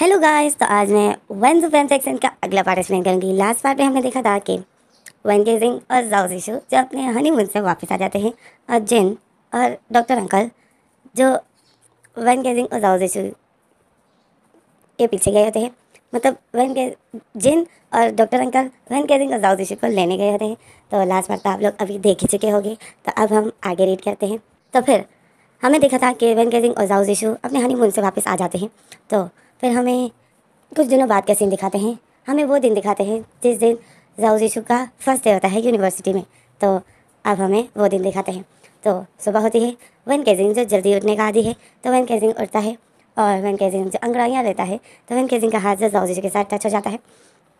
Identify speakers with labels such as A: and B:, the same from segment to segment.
A: hello guys तो आज मैं वन टू सेक्शन का अगला पार्ट एक्सप्लेन करूँगी लास्ट पार्ट में हमने देखा था कि वन के सिंह और जाओजीशु जो अपने हनीमून से वापस आ जाते हैं और जिन और डॉक्टर अंकल जो वन के सिंह और जाओजीशु के पीछे गए होते हैं मतलब वन के जिन और डॉक्टर अंकल वन के सिंह और जाओजीशु को लेने गए होते हैं तो लास्ट पार्ट तो आप लोग अभी देख ही चुके होंगे तो अब हम आगे रीड करते हैं तो फिर हमने देखा था कि वन के सिंह और जाओजीशु अपने हनीमून से वापस आ जाते हैं तो फिर हमें कुछ दिनों बाद का सीन दिखाते हैं हमें वो दिन दिखाते हैं जिस दिन जाऊ जीशु का फर्स्ट डे होता है यूनिवर्सिटी में तो अब हमें वो दिन दिखाते हैं तो सुबह होती है वन केजिंग जो जल्दी उठने का आदि है तो वन केजिंग उठता है और वन केजिंग जो अंगड़ाइयाँ लेता है तो वन केजिंग का हाथ जो जाऊ जीशु के साथ टच हो जाता है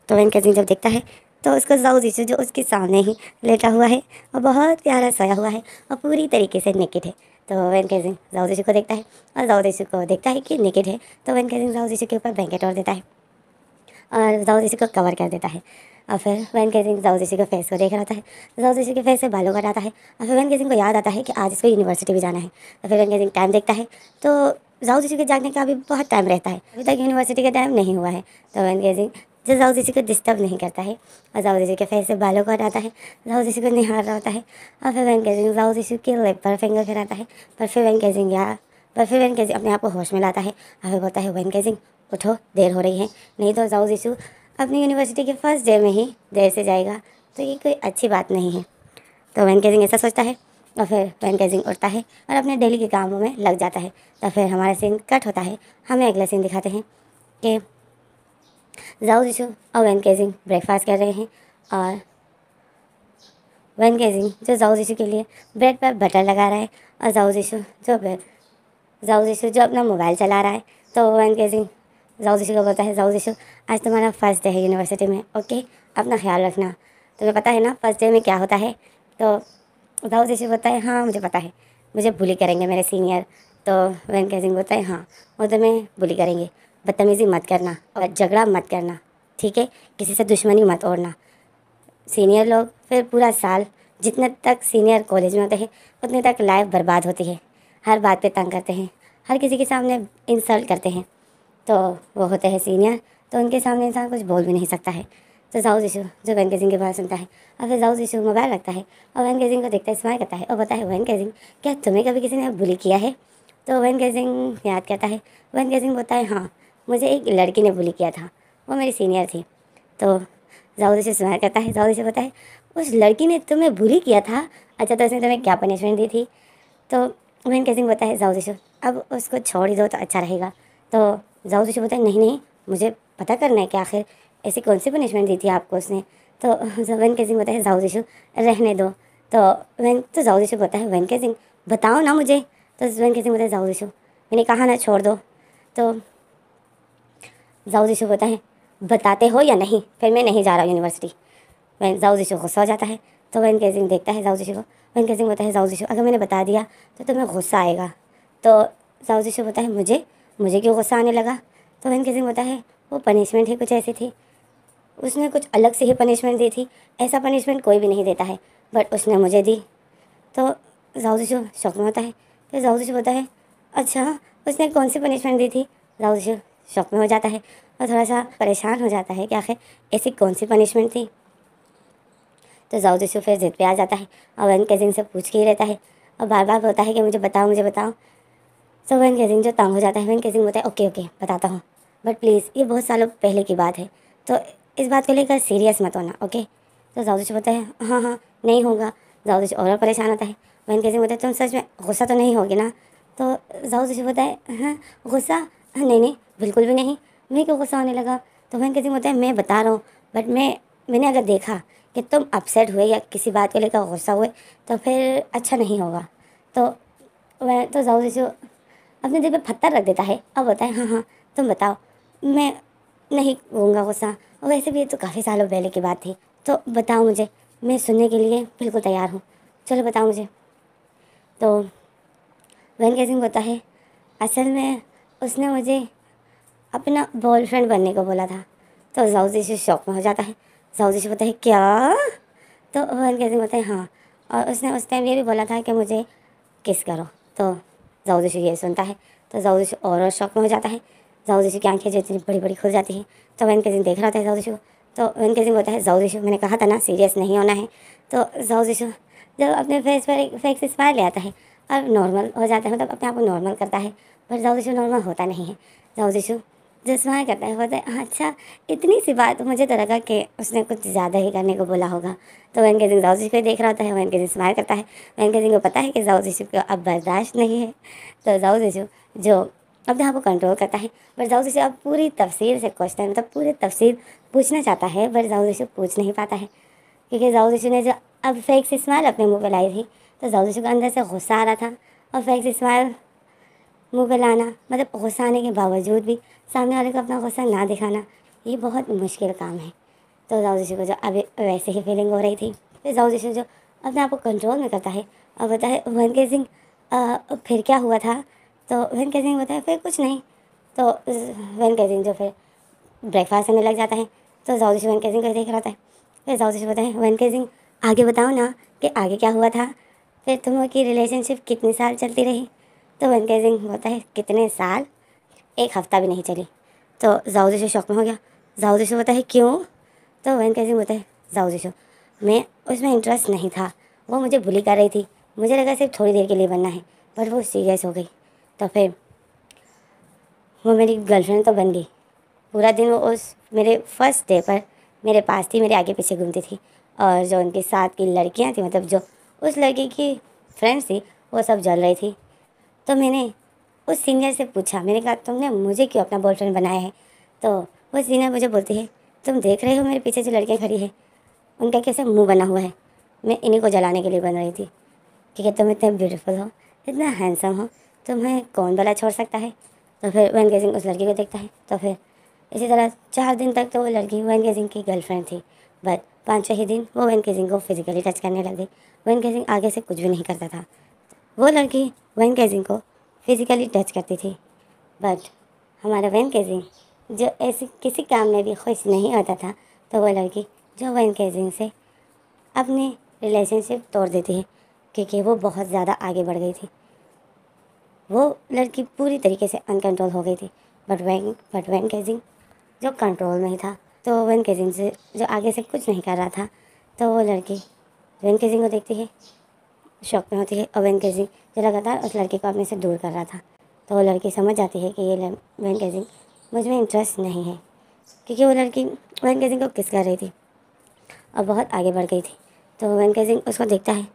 A: तो वन केजिंग जब देखता है तो उसको जाऊ यीशु जो उसके सामने ही लेटा हुआ है और बहुत प्यारा सोया हुआ है और पूरी तरीके से नेकेड है तो वेनके सिंह जाऊ यीशु को देखता है और जाऊ यीशु को देखता है कि नेकेड है तो वेनके सिंह जाऊ यीशु के ऊपर ब्लैंकेट और देता है और जाऊ यीशु को कवर कर देता है और फिर वैन सिंह जाऊ जैसी के फेस को देख रहा है जाऊ जैसी के फेस से बालों कटाता है और फिर वैन सिंह को याद आता है कि आज इसको यूनिवर्सिटी भी जाना है और फिर वैन सिंह टाइम देखता है तो जाऊ जैसी के जागने का अभी बहुत टाइम रहता है अभी तक यूनिवर्सिटी का टाइम नहीं हुआ है तो वैन सिंह जो जाऊ जीसी को डिस्टर्ब नहीं करता है और जाऊ जीसी के फेस से बालों को हटाता है जाऊ जीसी को निहार रहा होता है और फिर वेंकेजिंग जाऊ जीसी के लेग पर फिंगर फिराता है पर फिर वेंकेजिंग या पर फिर वेंकेजिंग अपने आप को होश में लाता है और फिर बोलता है वेंकेजिंग उठो देर हो रही है नहीं तो जाऊ जीसू अपनी यूनिवर्सिटी के फर्स्ट डे में ही देर से जाएगा तो ये कोई अच्छी बात नहीं है तो वेंकेजिंग ऐसा सोचता है और फिर वेंकेजिंग उठता है और अपने डेली के कामों में लग जाता है तो फिर हमारा सीन कट होता है हमें अगला सीन दिखाते हैं कि जाओ जिशु और वैन केजिंग ब्रेकफास्ट कर रहे हैं और वैन केजिंग जो जाओ जीशो के लिए ब्रेड पर बटर लगा रहा है और जाओ जिशु जो जाओ जिशु जो अपना मोबाइल चला रहा है तो वैन केजिंग जाओ जिशु को बोलता है जाओ जिशु आज तुम्हारा फर्स्ट डे है यूनिवर्सिटी में ओके अपना ख्याल रखना तुम्हें पता है ना फर्स्ट डे में क्या होता है तो जाओ जिशु बोलता है हाँ मुझे पता है मुझे भूली करेंगे मेरे सीनियर तो वैन केजिंग बोलता है हाँ वो तुम्हें भूली करेंगे बदतमीज़ी मत करना और झगड़ा मत करना ठीक है किसी से दुश्मनी मत ओढ़ना सीनियर लोग फिर पूरा साल जितने तक सीनियर कॉलेज में होते हैं उतने तक लाइफ बर्बाद होती है हर बात पे तंग करते हैं हर किसी के सामने इंसल्ट करते हैं तो वो होते हैं सीनियर तो उनके सामने इंसान कुछ बोल भी नहीं सकता है तो जाउज इशू जो वैन केजिंग के बात सुनता है और फिर जाउज इशू मोबाइल रखता है और वैन केजिंग को देखता है स्माइल करता है और बताए वैन केजिंग क्या तुम्हें कभी किसी ने बुली किया है तो वैन केजिंग याद करता है वैन केजिंग बोलता है हाँ मुझे एक लड़की ने बुली किया था वो मेरी सीनियर थी तो जाऊदी से स्मार करता है जाऊदी से पता है उस लड़की ने तुम्हें बुली किया था अच्छा तो उसने तुम्हें क्या पनिशमेंट दी थी तो मैंने कैसे बताया जाऊदी से अब उसको छोड़ ही दो तो अच्छा रहेगा तो जाऊदी से बोलता नहीं नहीं मुझे पता करना है कि आखिर ऐसी कौन सी पनिशमेंट दी थी आपको उसने तो वैन के सिंह बताया जाऊदी जाऊ रहने दो तो वन तो जाऊदी दिशु बोलता है वन के सिंह बताओ ना मुझे तो वैन के सिंह बताए जाऊदी जाऊ मैंने कहा ना छोड़ दो तो जाऊ जी होता है बताते हो या नहीं फिर मैं नहीं जा रहा यूनिवर्सिटी वैन जाऊ जी गुस्सा हो जाता है तो वैन केजिंग देखता है जाऊ जी को वैन केजिंग बोलता है जाऊ जी अगर मैंने बता दिया तो तुम्हें गुस्सा आएगा तो जाऊ जी बोलता है मुझे मुझे क्यों गुस्सा आने लगा तो वैन केजिंग बोलता है वो पनिशमेंट ही कुछ ऐसी थी उसने कुछ अलग से ही पनिशमेंट दी थी ऐसा पनिशमेंट कोई भी नहीं देता है बट उसने मुझे दी तो जाऊ जी शौक में होता है फिर जाऊ जी बोलता है अच्छा उसने कौन सी पनिशमेंट दी थी जाऊ जी शौक में हो जाता है और थोड़ा सा परेशान हो जाता है कि आखिर ऐसी कौन सी पनिशमेंट थी तो जाऊद यशू तो फिर जिद पर आ जाता है और वन कैजिन से पूछ के ही रहता है और बार बार बोलता है कि मुझे बताओ मुझे बताओ सो वन कैजिन जो तंग हो जाता है वन कैजिन बोलता है ओके ओके बताता हूँ बट प्लीज़ ये बहुत सालों पहले की बात है तो इस बात को लेकर सीरियस मत होना ओके तो जाऊदिश तो बोलता है हाँ हाँ नहीं होगा जाऊदिश तो और परेशान होता है वन कैजिन बोलता है तुम सच में गुस्सा तो नहीं होगी ना तो जाऊदिश बोलता है हाँ गुस्सा हाँ, नहीं नहीं बिल्कुल भी नहीं मैं क्यों गुस्सा होने लगा तो बहन किसी मुद्दे मैं बता रहा हूँ बट मैं मैंने अगर देखा कि तुम अपसेट हुए या किसी बात को लेकर गुस्सा हुए तो फिर अच्छा नहीं होगा तो मैं तो जाऊ जैसे अपने दिल पे पत्थर रख देता है अब है हाँ हाँ तुम बताओ मैं नहीं होऊंगा गुस्सा और वैसे भी ये तो काफ़ी सालों पहले की बात थी तो बताओ मुझे मैं सुनने के लिए बिल्कुल तैयार हूँ चलो बताओ मुझे तो वैन सिंह होता है असल में उसने मुझे अपना बॉयफ्रेंड बनने को बोला था तो जाऊजी से शौक में हो जाता है जाऊजी से बोलता है क्या तो वह कहते बोलते हैं हाँ और उसने उस टाइम ये भी बोला था कि मुझे किस करो तो जाऊजी से ये सुनता है तो जाऊजी से और और शौक में हो जाता है जाऊजी से की आँखें जो इतनी बड़ी बड़ी खुल जाती हैं तो वह इनके दिन देख रहा था जाऊजी को तो इनके दिन बोलता है जाऊजी से मैंने कहा था ना सीरियस नहीं होना है तो जाऊजी से जब अपने फेस पर एक फेक्स से स्माइल ले आता है और नॉर्मल हो जाता है मतलब अपने आप को नॉर्मल करता है पर जाऊजीशु नॉर्मल होता नहीं है जाऊजीशु जसमा करता है बोलते हैं अच्छा इतनी सी बात मुझे तो लगा कि उसने कुछ ज़्यादा ही करने को बोला होगा तो वैन के सिंह जाऊ को देख रहा होता है वैन के सिंह स्माइल करता है वैन के सिंह को पता है कि जाऊ जी को अब बर्दाश्त नहीं है तो जाऊ जी जो अब जहाँ को कंट्रोल करता है बरजाऊ जैसे अब पूरी तफसीर से क्वेश्चन मतलब पूरी तफसीर पूछना चाहता है बरजाऊ जैसे पूछ नहीं पाता है क्योंकि जाऊ जैसे ने जो अब फेक से स्माइल अपने मुँह पर लाई थी तो जाऊ जैसे को अंदर से गुस्सा आ रहा था और फेक से स्माइल मुँह पर लाना मतलब गुस्सा आने के बावजूद भी सामने वाले को अपना गुस्सा ना दिखाना ये बहुत मुश्किल काम है तो जाऊ जी को जो अभी वैसे ही फीलिंग हो रही थी फिर जाऊ जी जो अपने आप को कंट्रोल में करता है और बताए है वन के सिंह फिर क्या हुआ था तो वन के सिंह बताए फिर कुछ नहीं तो वन के सिंह जो फिर ब्रेकफास्ट करने लग जाता है तो जाऊजी वन के सिंह को देख रहा है फिर जाऊजी बताए वन के सिंह आगे बताओ ना कि आगे क्या हुआ था फिर तुम रिलेशनशिप कितने साल चलती रही तो वन के सिंह बोलता है कितने साल एक हफ़्ता भी नहीं चली तो जाऊजी शो शौक में हो गया जाऊजी शो होता है क्यों तो वहन कैसे बोलता है जाऊजी मैं उसमें इंटरेस्ट नहीं था वो मुझे भूली कर रही थी मुझे लगा सिर्फ थोड़ी देर के लिए बनना है पर वो सीरियस हो गई तो फिर वो मेरी गर्लफ्रेंड तो बन गई पूरा दिन वो उस मेरे फर्स्ट डे पर मेरे पास थी मेरे आगे पीछे घूमती थी और जो उनके साथ की लड़कियां थी मतलब जो उस लड़की की फ्रेंड्स थी वो सब जल रही थी तो मैंने उस सीनियर से पूछा मैंने कहा तुमने मुझे क्यों अपना बॉयफ्रेंड बनाया है तो वो सीनियर मुझे बोलती है तुम देख रहे हो मेरे पीछे जो लड़कियाँ खड़ी है उनका कैसे मुँह बना हुआ है मैं इन्हीं को जलाने के लिए बन रही थी ठीक है तुम इतने ब्यूटीफुल हो इतना हैंडसम हो तुम्हें कौन भला छोड़ सकता है तो फिर वैन गेजिंग उस लड़की को देखता है तो फिर इसी तरह चार दिन तक तो वो लड़की वैन गेजिंग की गर्लफ्रेंड थी बट पाँचवें ही दिन वो वैन सिंह को फिजिकली टच करने लग गई वैन केजिंग आगे से कुछ भी नहीं करता था वो लड़की वैन सिंह को फिज़िकली टच करती थी बट हमारा वैन केजिंग जो ऐसे किसी काम में भी खुश नहीं होता था तो वो लड़की जो वैन केजिंग से अपनी रिलेशनशिप तोड़ देती है क्योंकि वो बहुत ज़्यादा आगे बढ़ गई थी वो लड़की पूरी तरीके से अनकंट्रोल हो गई थी बट वैन बट वैन केजिंग जो कंट्रोल में था तो वैन केजिंग से जो आगे से कुछ नहीं कर रहा था तो वो लड़की वैन केजिंग को देखती है शौक में होती है और वेंकेजिंग जो लगातार उस लड़की को अपने से दूर कर रहा था तो वो लड़की समझ जाती है कि ये वेंकेजिंग केजिंग मुझ में इंटरेस्ट नहीं है क्योंकि वो लड़की वेंकेजिंग को किस कर रही थी और बहुत आगे बढ़ गई थी तो वेंकेजिंग उसको देखता है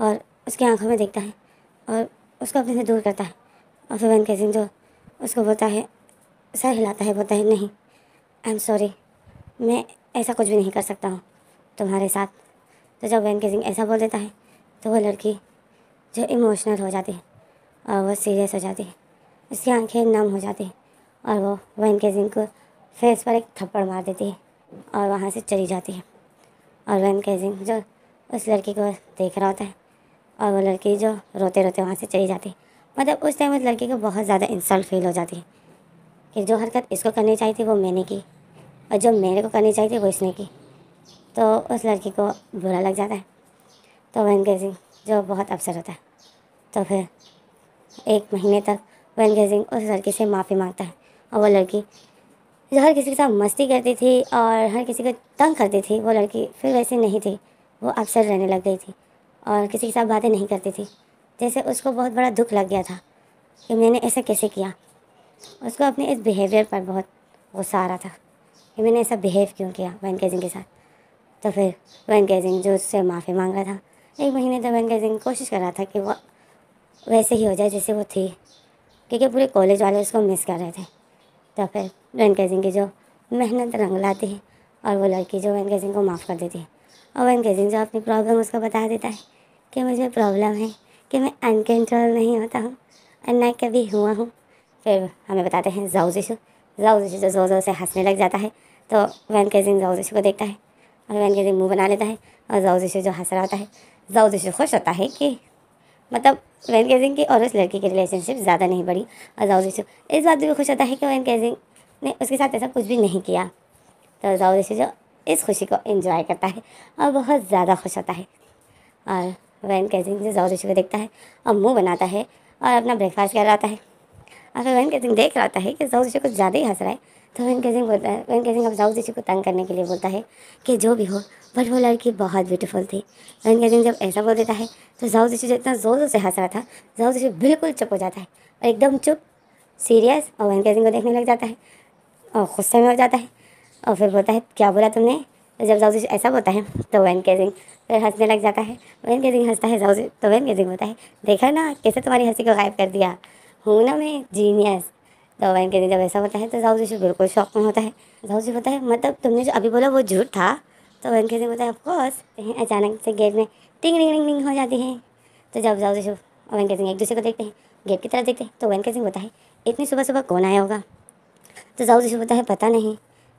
A: और उसकी आंखों में देखता है और उसको अपने से दूर करता है और फिर वेंकेजिंग जो उसको बोलता है सर हिलाता है बोलता है नहीं आई एम सॉरी मैं ऐसा कुछ भी नहीं कर सकता हूँ तुम्हारे साथ तो जब वेंकेजिंग ऐसा बोल देता है तो वो लड़की जो इमोशनल हो जाती है और वो सीरियस हो जाती है उसकी आंखें नम हो जाती हैं और वो वन के जिंग को फेस पर एक थप्पड़ मार देती है और वहाँ से चली जाती है और वन के जिंग जो उस लड़की को देख रहा होता है और वो लड़की जो रोते रोते वहाँ से चली जाती है मतलब उस टाइम उस लड़की को बहुत ज़्यादा इंसल्ट फील हो जाती है कि जो हरकत इसको करनी चाहिए थी वो मैंने की और जो मेरे को करनी चाहिए थी वो इसने की तो उस लड़की को बुरा लग जाता है तो वन गेजिंग जो बहुत अफसर होता है तो फिर एक महीने तक वन गेजिंग उस लड़की से माफ़ी मांगता है और वो लड़की जो हर किसी के साथ मस्ती करती थी और हर किसी को तंग करती थी वो लड़की फिर वैसे नहीं थी वो अफसर रहने लग गई थी और किसी के साथ बातें नहीं करती थी जैसे उसको बहुत बड़ा दुख लग गया था कि मैंने ऐसा कैसे किया उसको अपने इस बिहेवियर पर बहुत गुस्सा आ रहा था कि मैंने ऐसा बिहेव क्यों किया वैन कैजिंग के साथ तो फिर वैन कैजिंग जो उससे माफ़ी मांग रहा था एक महीने तो मैंने कैसे कोशिश कर रहा था कि वो वैसे ही हो जाए जैसे वो थी क्योंकि पूरे कॉलेज वाले उसको मिस कर रहे थे तो फिर वैनकेजिंग की जो मेहनत रंग लाती है और वो लड़की जो वैनकेजिंग को माफ़ कर देती है और वैनकेजिंग जो अपनी प्रॉब्लम उसको बता देता है कि मुझे प्रॉब्लम है कि मैं अनकंट्रोल नहीं होता हूँ और ना कभी हुआ हूँ फिर हमें बताते हैं जाउजिशु जाउजिशु जो ज़ोर ज़ोर से हंसने लग जाता है तो वैन कैजिंग जाउजिशु को देखता है और वैन कैजिंग मुँह बना लेता है और जाउजिशु जो हंस रहा होता है जाऊ जैसे तो खुश होता है कि मतलब वैन कैजिंग की और उस लड़की की रिलेशनशिप ज़्यादा नहीं बढ़ी और जाऊ जैसे तो इस बात भी खुश होता है कि वैन कैजिंग ने उसके साथ ऐसा कुछ भी नहीं किया तो जाऊ जैसे जो तो इस खुशी को इन्जॉय करता है और बहुत ज़्यादा खुश होता है और वैन कैजिंग जो जाऊ ऋषि को देखता है और मुँह बनाता है और अपना ब्रेकफास्ट कर रहा है और फिर वैन कैजिंग देख रहा है कि जाऊ ऋषि कुछ ज़्यादा ही हंस रहा है तो वन सिंह बोलता है वन सिंह अब साउथ इसी को तंग करने के लिए बोलता है कि जो भी हो बट वो लड़की बहुत ब्यूटीफुल थी वन सिंह जब ऐसा बोल देता है तो साउथ इसी जो इतना ज़ोर ज़ोर से हंस रहा था साउथ इसी बिल्कुल चुप हो जाता है और एकदम चुप सीरियस और वन सिंह को देखने लग जाता है और गुस्से में हो जाता है और फिर बोलता है क्या बोला तुमने जब जब जाऊजी ऐसा बोलता है तो वैन सिंह फिर हंसने लग जाता है वैन सिंह हंसता है जाऊजी तो वैन सिंह बोलता है देखा ना कैसे तुम्हारी हंसी को गायब कर दिया हूँ ना मैं जीनियस तो बहन कहती जब ऐसा होता है तो जाऊ जी बिल्कुल शौक में होता है जाऊ जी होता है मतलब तुमने जो अभी बोला वो झूठ था तो बहन कहती बताए मतलब ऑफकोर्स अचानक से गेट में टिंग रिंग रिंग रिंग हो जाती है तो जब जाऊ जी बहन कहती एक दूसरे को देखते हैं गेट की तरफ देखते हैं तो बहन कहती होता है इतनी सुबह सुबह कौन आया होगा तो जाऊ जी बोलता है पता नहीं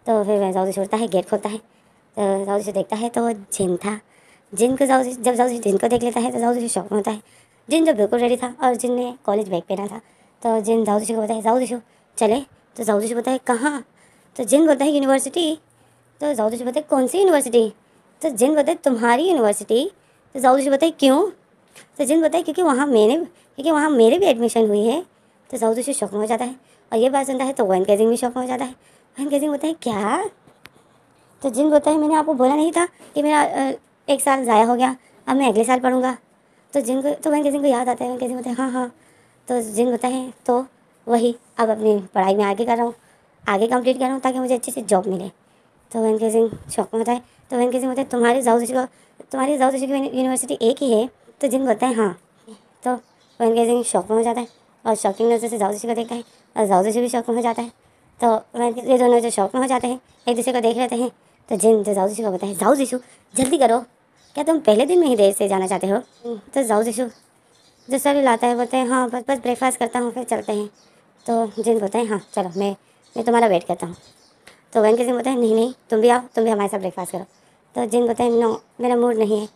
A: तो फिर जाऊ जी छोड़ता है गेट खोलता है तो जाऊ जी देखता है तो वो जिन था जिन को साहू जब जाऊ जी जिन को देख लेता है तो जाऊ जी शौक में होता है जिन जो बिल्कुल रेडी था और जिन ने कॉलेज बैग पहना था तो जिन जाऊदीशु को बताए जाऊदीशु चले तो जाऊदीशु बताए कहाँ तो जिन बताए यूनिवर्सिटी तो जाऊदीशु बताए कौन सी यूनिवर्सिटी तो जिन बताए तुम्हारी यूनिवर्सिटी तो जाऊदीशु बताए क्यों तो जिन बताए क्योंकि वहाँ मैंने क्योंकि वहाँ मेरे भी एडमिशन हुई है तो जाऊदीशु शौक में हो जाता है और ये बात सुनता है तो वन कैजिंग भी शौक में हो जाता है वन कैजिंग बताए क्या तो जिन बताए है मैंने आपको बोला नहीं था कि मेरा एक साल ज़ाया हो गया अब मैं अगले साल पढ़ूंगा तो जिनको तो वैन कैसिंग को याद आता है वैन कैसिंग बताए हाँ हाँ तो जिन बताएं तो वही अब अपनी पढ़ाई में आगे कर रहा हूँ आगे कंप्लीट कर रहा हूँ ताकि मुझे अच्छे से जॉब मिले तो वेंकट सिंह शौक में बताए तो वेंकट सिंह बताए तुम्हारे जाऊ का तुम्हारी जाऊ की यूनिवर्सिटी एक ही है तो जिन बताएं हाँ तो वेंकट सिंह शौक में हो जाता है और शौकिंग नजर से जाऊ को देखता है और जाऊ भी शौक में हो जाता है तो ये दोनों जो शौक में हो जाते हैं एक दूसरे को देख लेते हैं तो जिन जो जाऊ को बताए जाऊ जल्दी करो क्या तुम पहले दिन में ही देर से जाना चाहते हो तो जाऊ जो भी लाता है बोलते हैं हाँ बस बस ब्रेकफास्ट करता हूँ फिर चलते हैं तो जिन बोलते हैं हाँ चलो मैं मैं तुम्हारा वेट करता हूँ तो वैन सिंह बोलते हैं नहीं नहीं तुम भी आओ तुम भी हमारे साथ ब्रेकफास्ट करो तो जिन बोलते हैं नो मेरा मूड नहीं है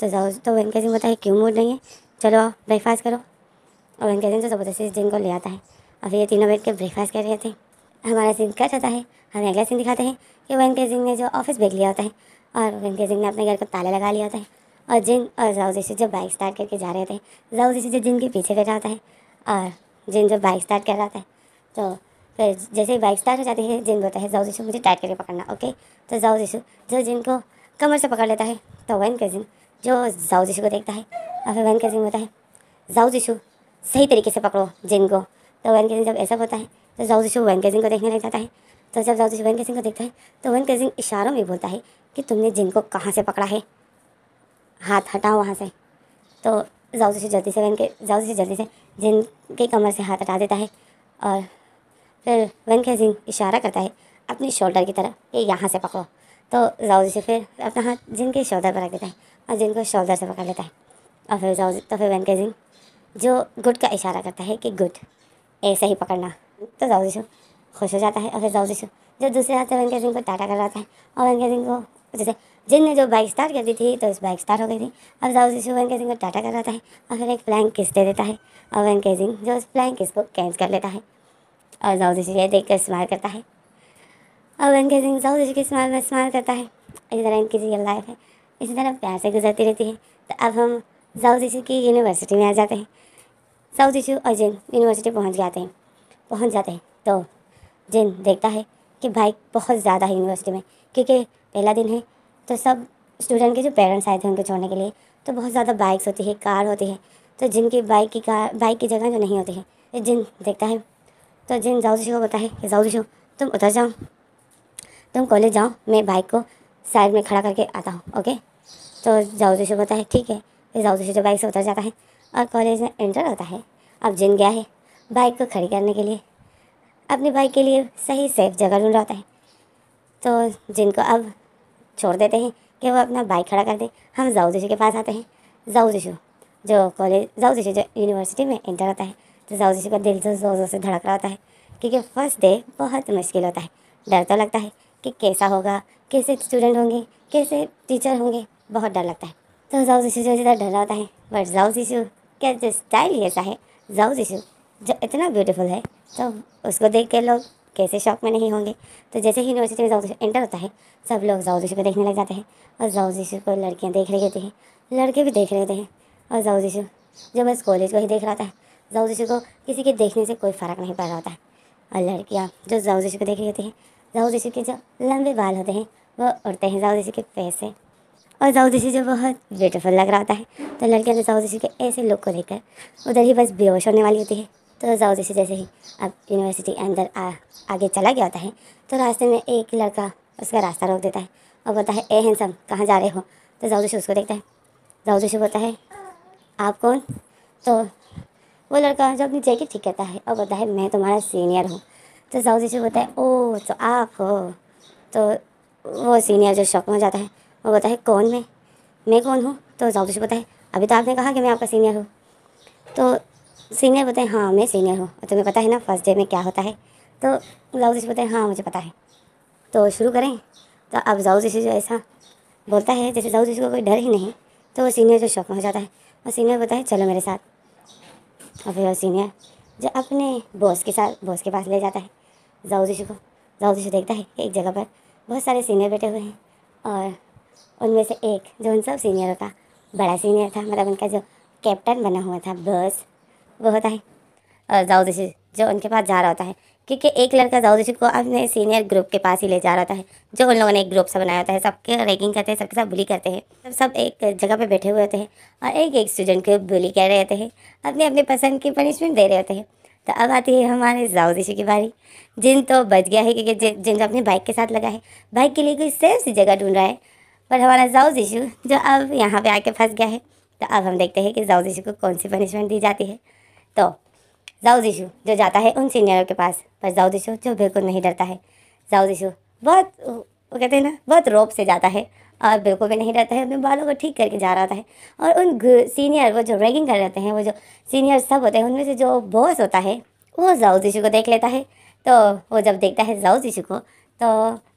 A: तो जाओ तो वैन सिंह बोलता है क्यों मूड नहीं है चलो आओ ब्रेकफास्ट करो और वैन सिंह तो जबरदस्ती जिन को ले आता है और फिर ये तीनों बैठ के ब्रेकफास्ट कर रहे थे हमारा सिंह कैसा होता है हमें अगला सिंह दिखाते हैं कि वैन के सिंह ने जो ऑफिस भेज लिया होता है और वैन के सिंह ने अपने घर को ताला लगा लिया होता है और जिन और जाऊजीसी जब बाइक स्टार्ट करके जा रहे थे जाऊजीसी जो जिन के पीछे बैठा होता है और जिन जब बाइक स्टार्ट कर रहा था तो फिर जैसे ही बाइक स्टार्ट हो जाती है जिन बोलता है जाऊ जीशु मुझे टाइट करके पकड़ना ओके तो जाऊ जीशु जो जिन को कमर से पकड़ लेता है तो वन कजिन जो जाऊ जीशु को देखता है और फिर वन कजिन होता है जाऊ जीशु सही तरीके से पकड़ो तो जिन को तो वन कजिन जब ऐसा होता है तो जाऊ जीशु वन कजिन को देखने लग जाता है तो जब जाऊ जीशु वन कजिन को देखता है तो वन कजिन इशारों में बोलता है कि तुमने जिन को कहाँ से पकड़ा है हाथ हटाओ वहाँ से तो जाउजी से जल्दी से वन के जाउजी से जल्दी से जिन के कमर से हाथ हटा देता है और फिर वन के जिन इशारा करता है अपनी शोल्डर की तरफ कि यहाँ से पकड़ो तो जाउजी से फिर अपना हाथ जिन के शोल्डर पर रख देता है और जिन को शोल्डर से पकड़ लेता है और फिर जाउजी तो फिर वन के जिन जो गुड का इशारा करता है कि गुड ऐसे ही पकड़ना तो जाउजी खुश हो जाता है और फिर जाऊ से जो दूसरे हाथ से वन के जिन को टाटा कर रहा है और वन के जिन को जैसे जिनने जो बाइक स्टार्ट कर दी थी तो इस बाइक स्टार्ट हो गई थी अब साउथ इशू वैन केजिंग को टाटा कराता है और फिर एक फ्लैंग किस दे देता है और वैन केजिंग जो उस फ्लैंग किस को कैंस कर लेता है और साउथ इशू ये देख कर स्मार करता है और वैन केजिंग साउथ इशू की स्मार में स्मार करता है इसी तरह इनकी रियल लाइफ है इसी तरह प्यार से गुजरती रहती है तो अब हम साउथ इशू की यूनिवर्सिटी में आ जाते हैं साउथ इशू और जिन यूनिवर्सिटी पहुँच जाते हैं पहुँच जाते हैं तो जिन देखता है कि भाई बहुत ज़्यादा है यूनिवर्सिटी में क्योंकि पहला दिन है तो सब स्टूडेंट के जो पेरेंट्स आए थे उनको छोड़ने के लिए तो बहुत ज़्यादा बाइक्स होती है कार होती है तो जिनकी बाइक की कार बाइक की जगह जो नहीं होती है जिन देखता है तो जिन जाऊ को बोलता है कि जाऊ तुम उतर जाओ तुम कॉलेज जाओ मैं बाइक को साइड में खड़ा करके आता हूँ ओके तो जाऊजी बोलता है ठीक है फिर जाऊजी जो बाइक से उतर जाता है और कॉलेज में एंटर होता है अब जिन गया है बाइक को खड़ी करने के लिए अपनी बाइक के लिए सही सेफ जगह ढूंढ रहा होता है तो जिनको अब छोड़ देते हैं कि वो अपना बाइक खड़ा कर दे हम जाऊजीशू के पास आते हैं जाऊजीशू जो कॉलेज जाऊजीशू जो यूनिवर्सिटी में इंटर होता है तो जाऊजीशू का दिल जो जोर जोर से धड़क रहा होता है क्योंकि फर्स्ट डे बहुत मुश्किल होता है डर तो लगता है कि कैसा होगा कैसे स्टूडेंट होंगे कैसे टीचर होंगे बहुत डर लगता है तो जाऊ जीशु जो ज़्यादा डर रहा होता है बट जाऊ शिशु के जो स्टाइल ही ऐसा है जाऊ जीशु जो इतना ब्यूटीफुल है तो उसको देख के लोग कैसे शौक में नहीं होंगे तो जैसे ही यूनिवर्सिटी में जाओ एंटर होता है सब लोग जाओजीशु को देखने लग जाते हैं और जाओजीशु को लड़कियाँ देख रही होती हैं लड़के भी देख रहे होते हैं और जाओजीशु जो बस कॉलेज को ही देख रहा था जाओजीशु को किसी के देखने से कोई फ़र्क नहीं पड़ रहा होता है और लड़कियाँ जो जाओजीशु को देख रही होती हैं जाओजीशु के जो लंबे बाल होते हैं वो उड़ते हैं जाओजीशु के पैर से और जाऊदीसी जो बहुत ब्यूटीफुल लग रहा होता है तो लड़कियाँ जो जाऊदीसी के ऐसे लुक को देखकर उधर ही बस बेहोश होने वाली होती है तो जाओ जैसे जैसे ही अब यूनिवर्सिटी अंदर आ, आगे चला गया होता है तो रास्ते में एक लड़का उसका रास्ता रोक देता है और बोलता है ए हैंसम कहाँ जा रहे हो तो जाओ जोशी उसको देखता है जाओ जोशी बोलता है आप कौन तो वो लड़का जो अपनी जैकेट ठीक करता है और बोलता है मैं तुम्हारा सीनियर हूँ तो जाओ जोशी बोलता है ओ तो आप हो तो वो सीनियर जो शौक में जाता है वो बोलता है कौन मैं मैं कौन हूँ तो जाओ जोशी बोलता है अभी तो आपने कहा कि मैं आपका सीनियर हूँ तो सीनियर बोलते हैं हाँ मैं सीनियर हूँ और तुम्हें पता है ना फर्स्ट डे में क्या होता है तो बोलते हैं हाँ मुझे पता है तो शुरू करें तो अब जाऊजी जो ऐसा बोलता है जैसे जाऊजी को कोई डर ही नहीं तो वो सीनियर जो शौक में हो जाता है और सीनियर बोलता है चलो मेरे साथ और फिर वो सीनियर जो अपने बॉस के साथ बॉस के पास ले जाता है जाऊजी को जाऊजी देखता है एक जगह पर बहुत सारे सीनियर बैठे हुए हैं और उनमें से एक जो उन सब सीनियरों का बड़ा सीनियर था मतलब उनका जो कैप्टन बना हुआ था बस वो होता है जाऊदशी जो उनके पास जा रहा होता है क्योंकि एक लड़का जाऊदशी को अपने सीनियर ग्रुप के पास ही ले जा रहा होता है जो उन लोगों ने एक ग्रुप सा बनाया होता है सबके रैगिंग करते हैं सबके साथ बुली करते हैं सब सब एक जगह पे बैठे हुए होते हैं और एक एक स्टूडेंट को बुली कर रहे होते हैं अपने अपने पसंद की पनिशमेंट दे रहे होते हैं तो अब आती है हमारे जाऊदशी की बारी जिन तो बच गया है क्योंकि जिन जो तो अपनी बाइक के साथ लगा है बाइक के लिए कोई सेफ सी जगह ढूंढ रहा है पर हमारा जाऊदशी जो अब यहाँ पर आके फंस गया है तो अब हम देखते हैं कि जाऊदशी को कौन सी पनिशमेंट दी जाती है तो जाओ दिशु जो जाता है उन सीनियरों के पास पर जाओ दिशु जो बिल्कुल नहीं डरता है जाओ दिशु बहुत वो कहते हैं ना बहुत रोप से जाता है और बिल्कुल भी नहीं रहता है अपने बालों को ठीक करके जा रहा है और उन सीनियर वो जो रैगिंग कर रहते हैं वो जो सीनियर सब होते हैं उनमें से जो बॉस होता है वो जाऊद दिशु को देख लेता है तो वो जब देखता है जाऊद दिशु को तो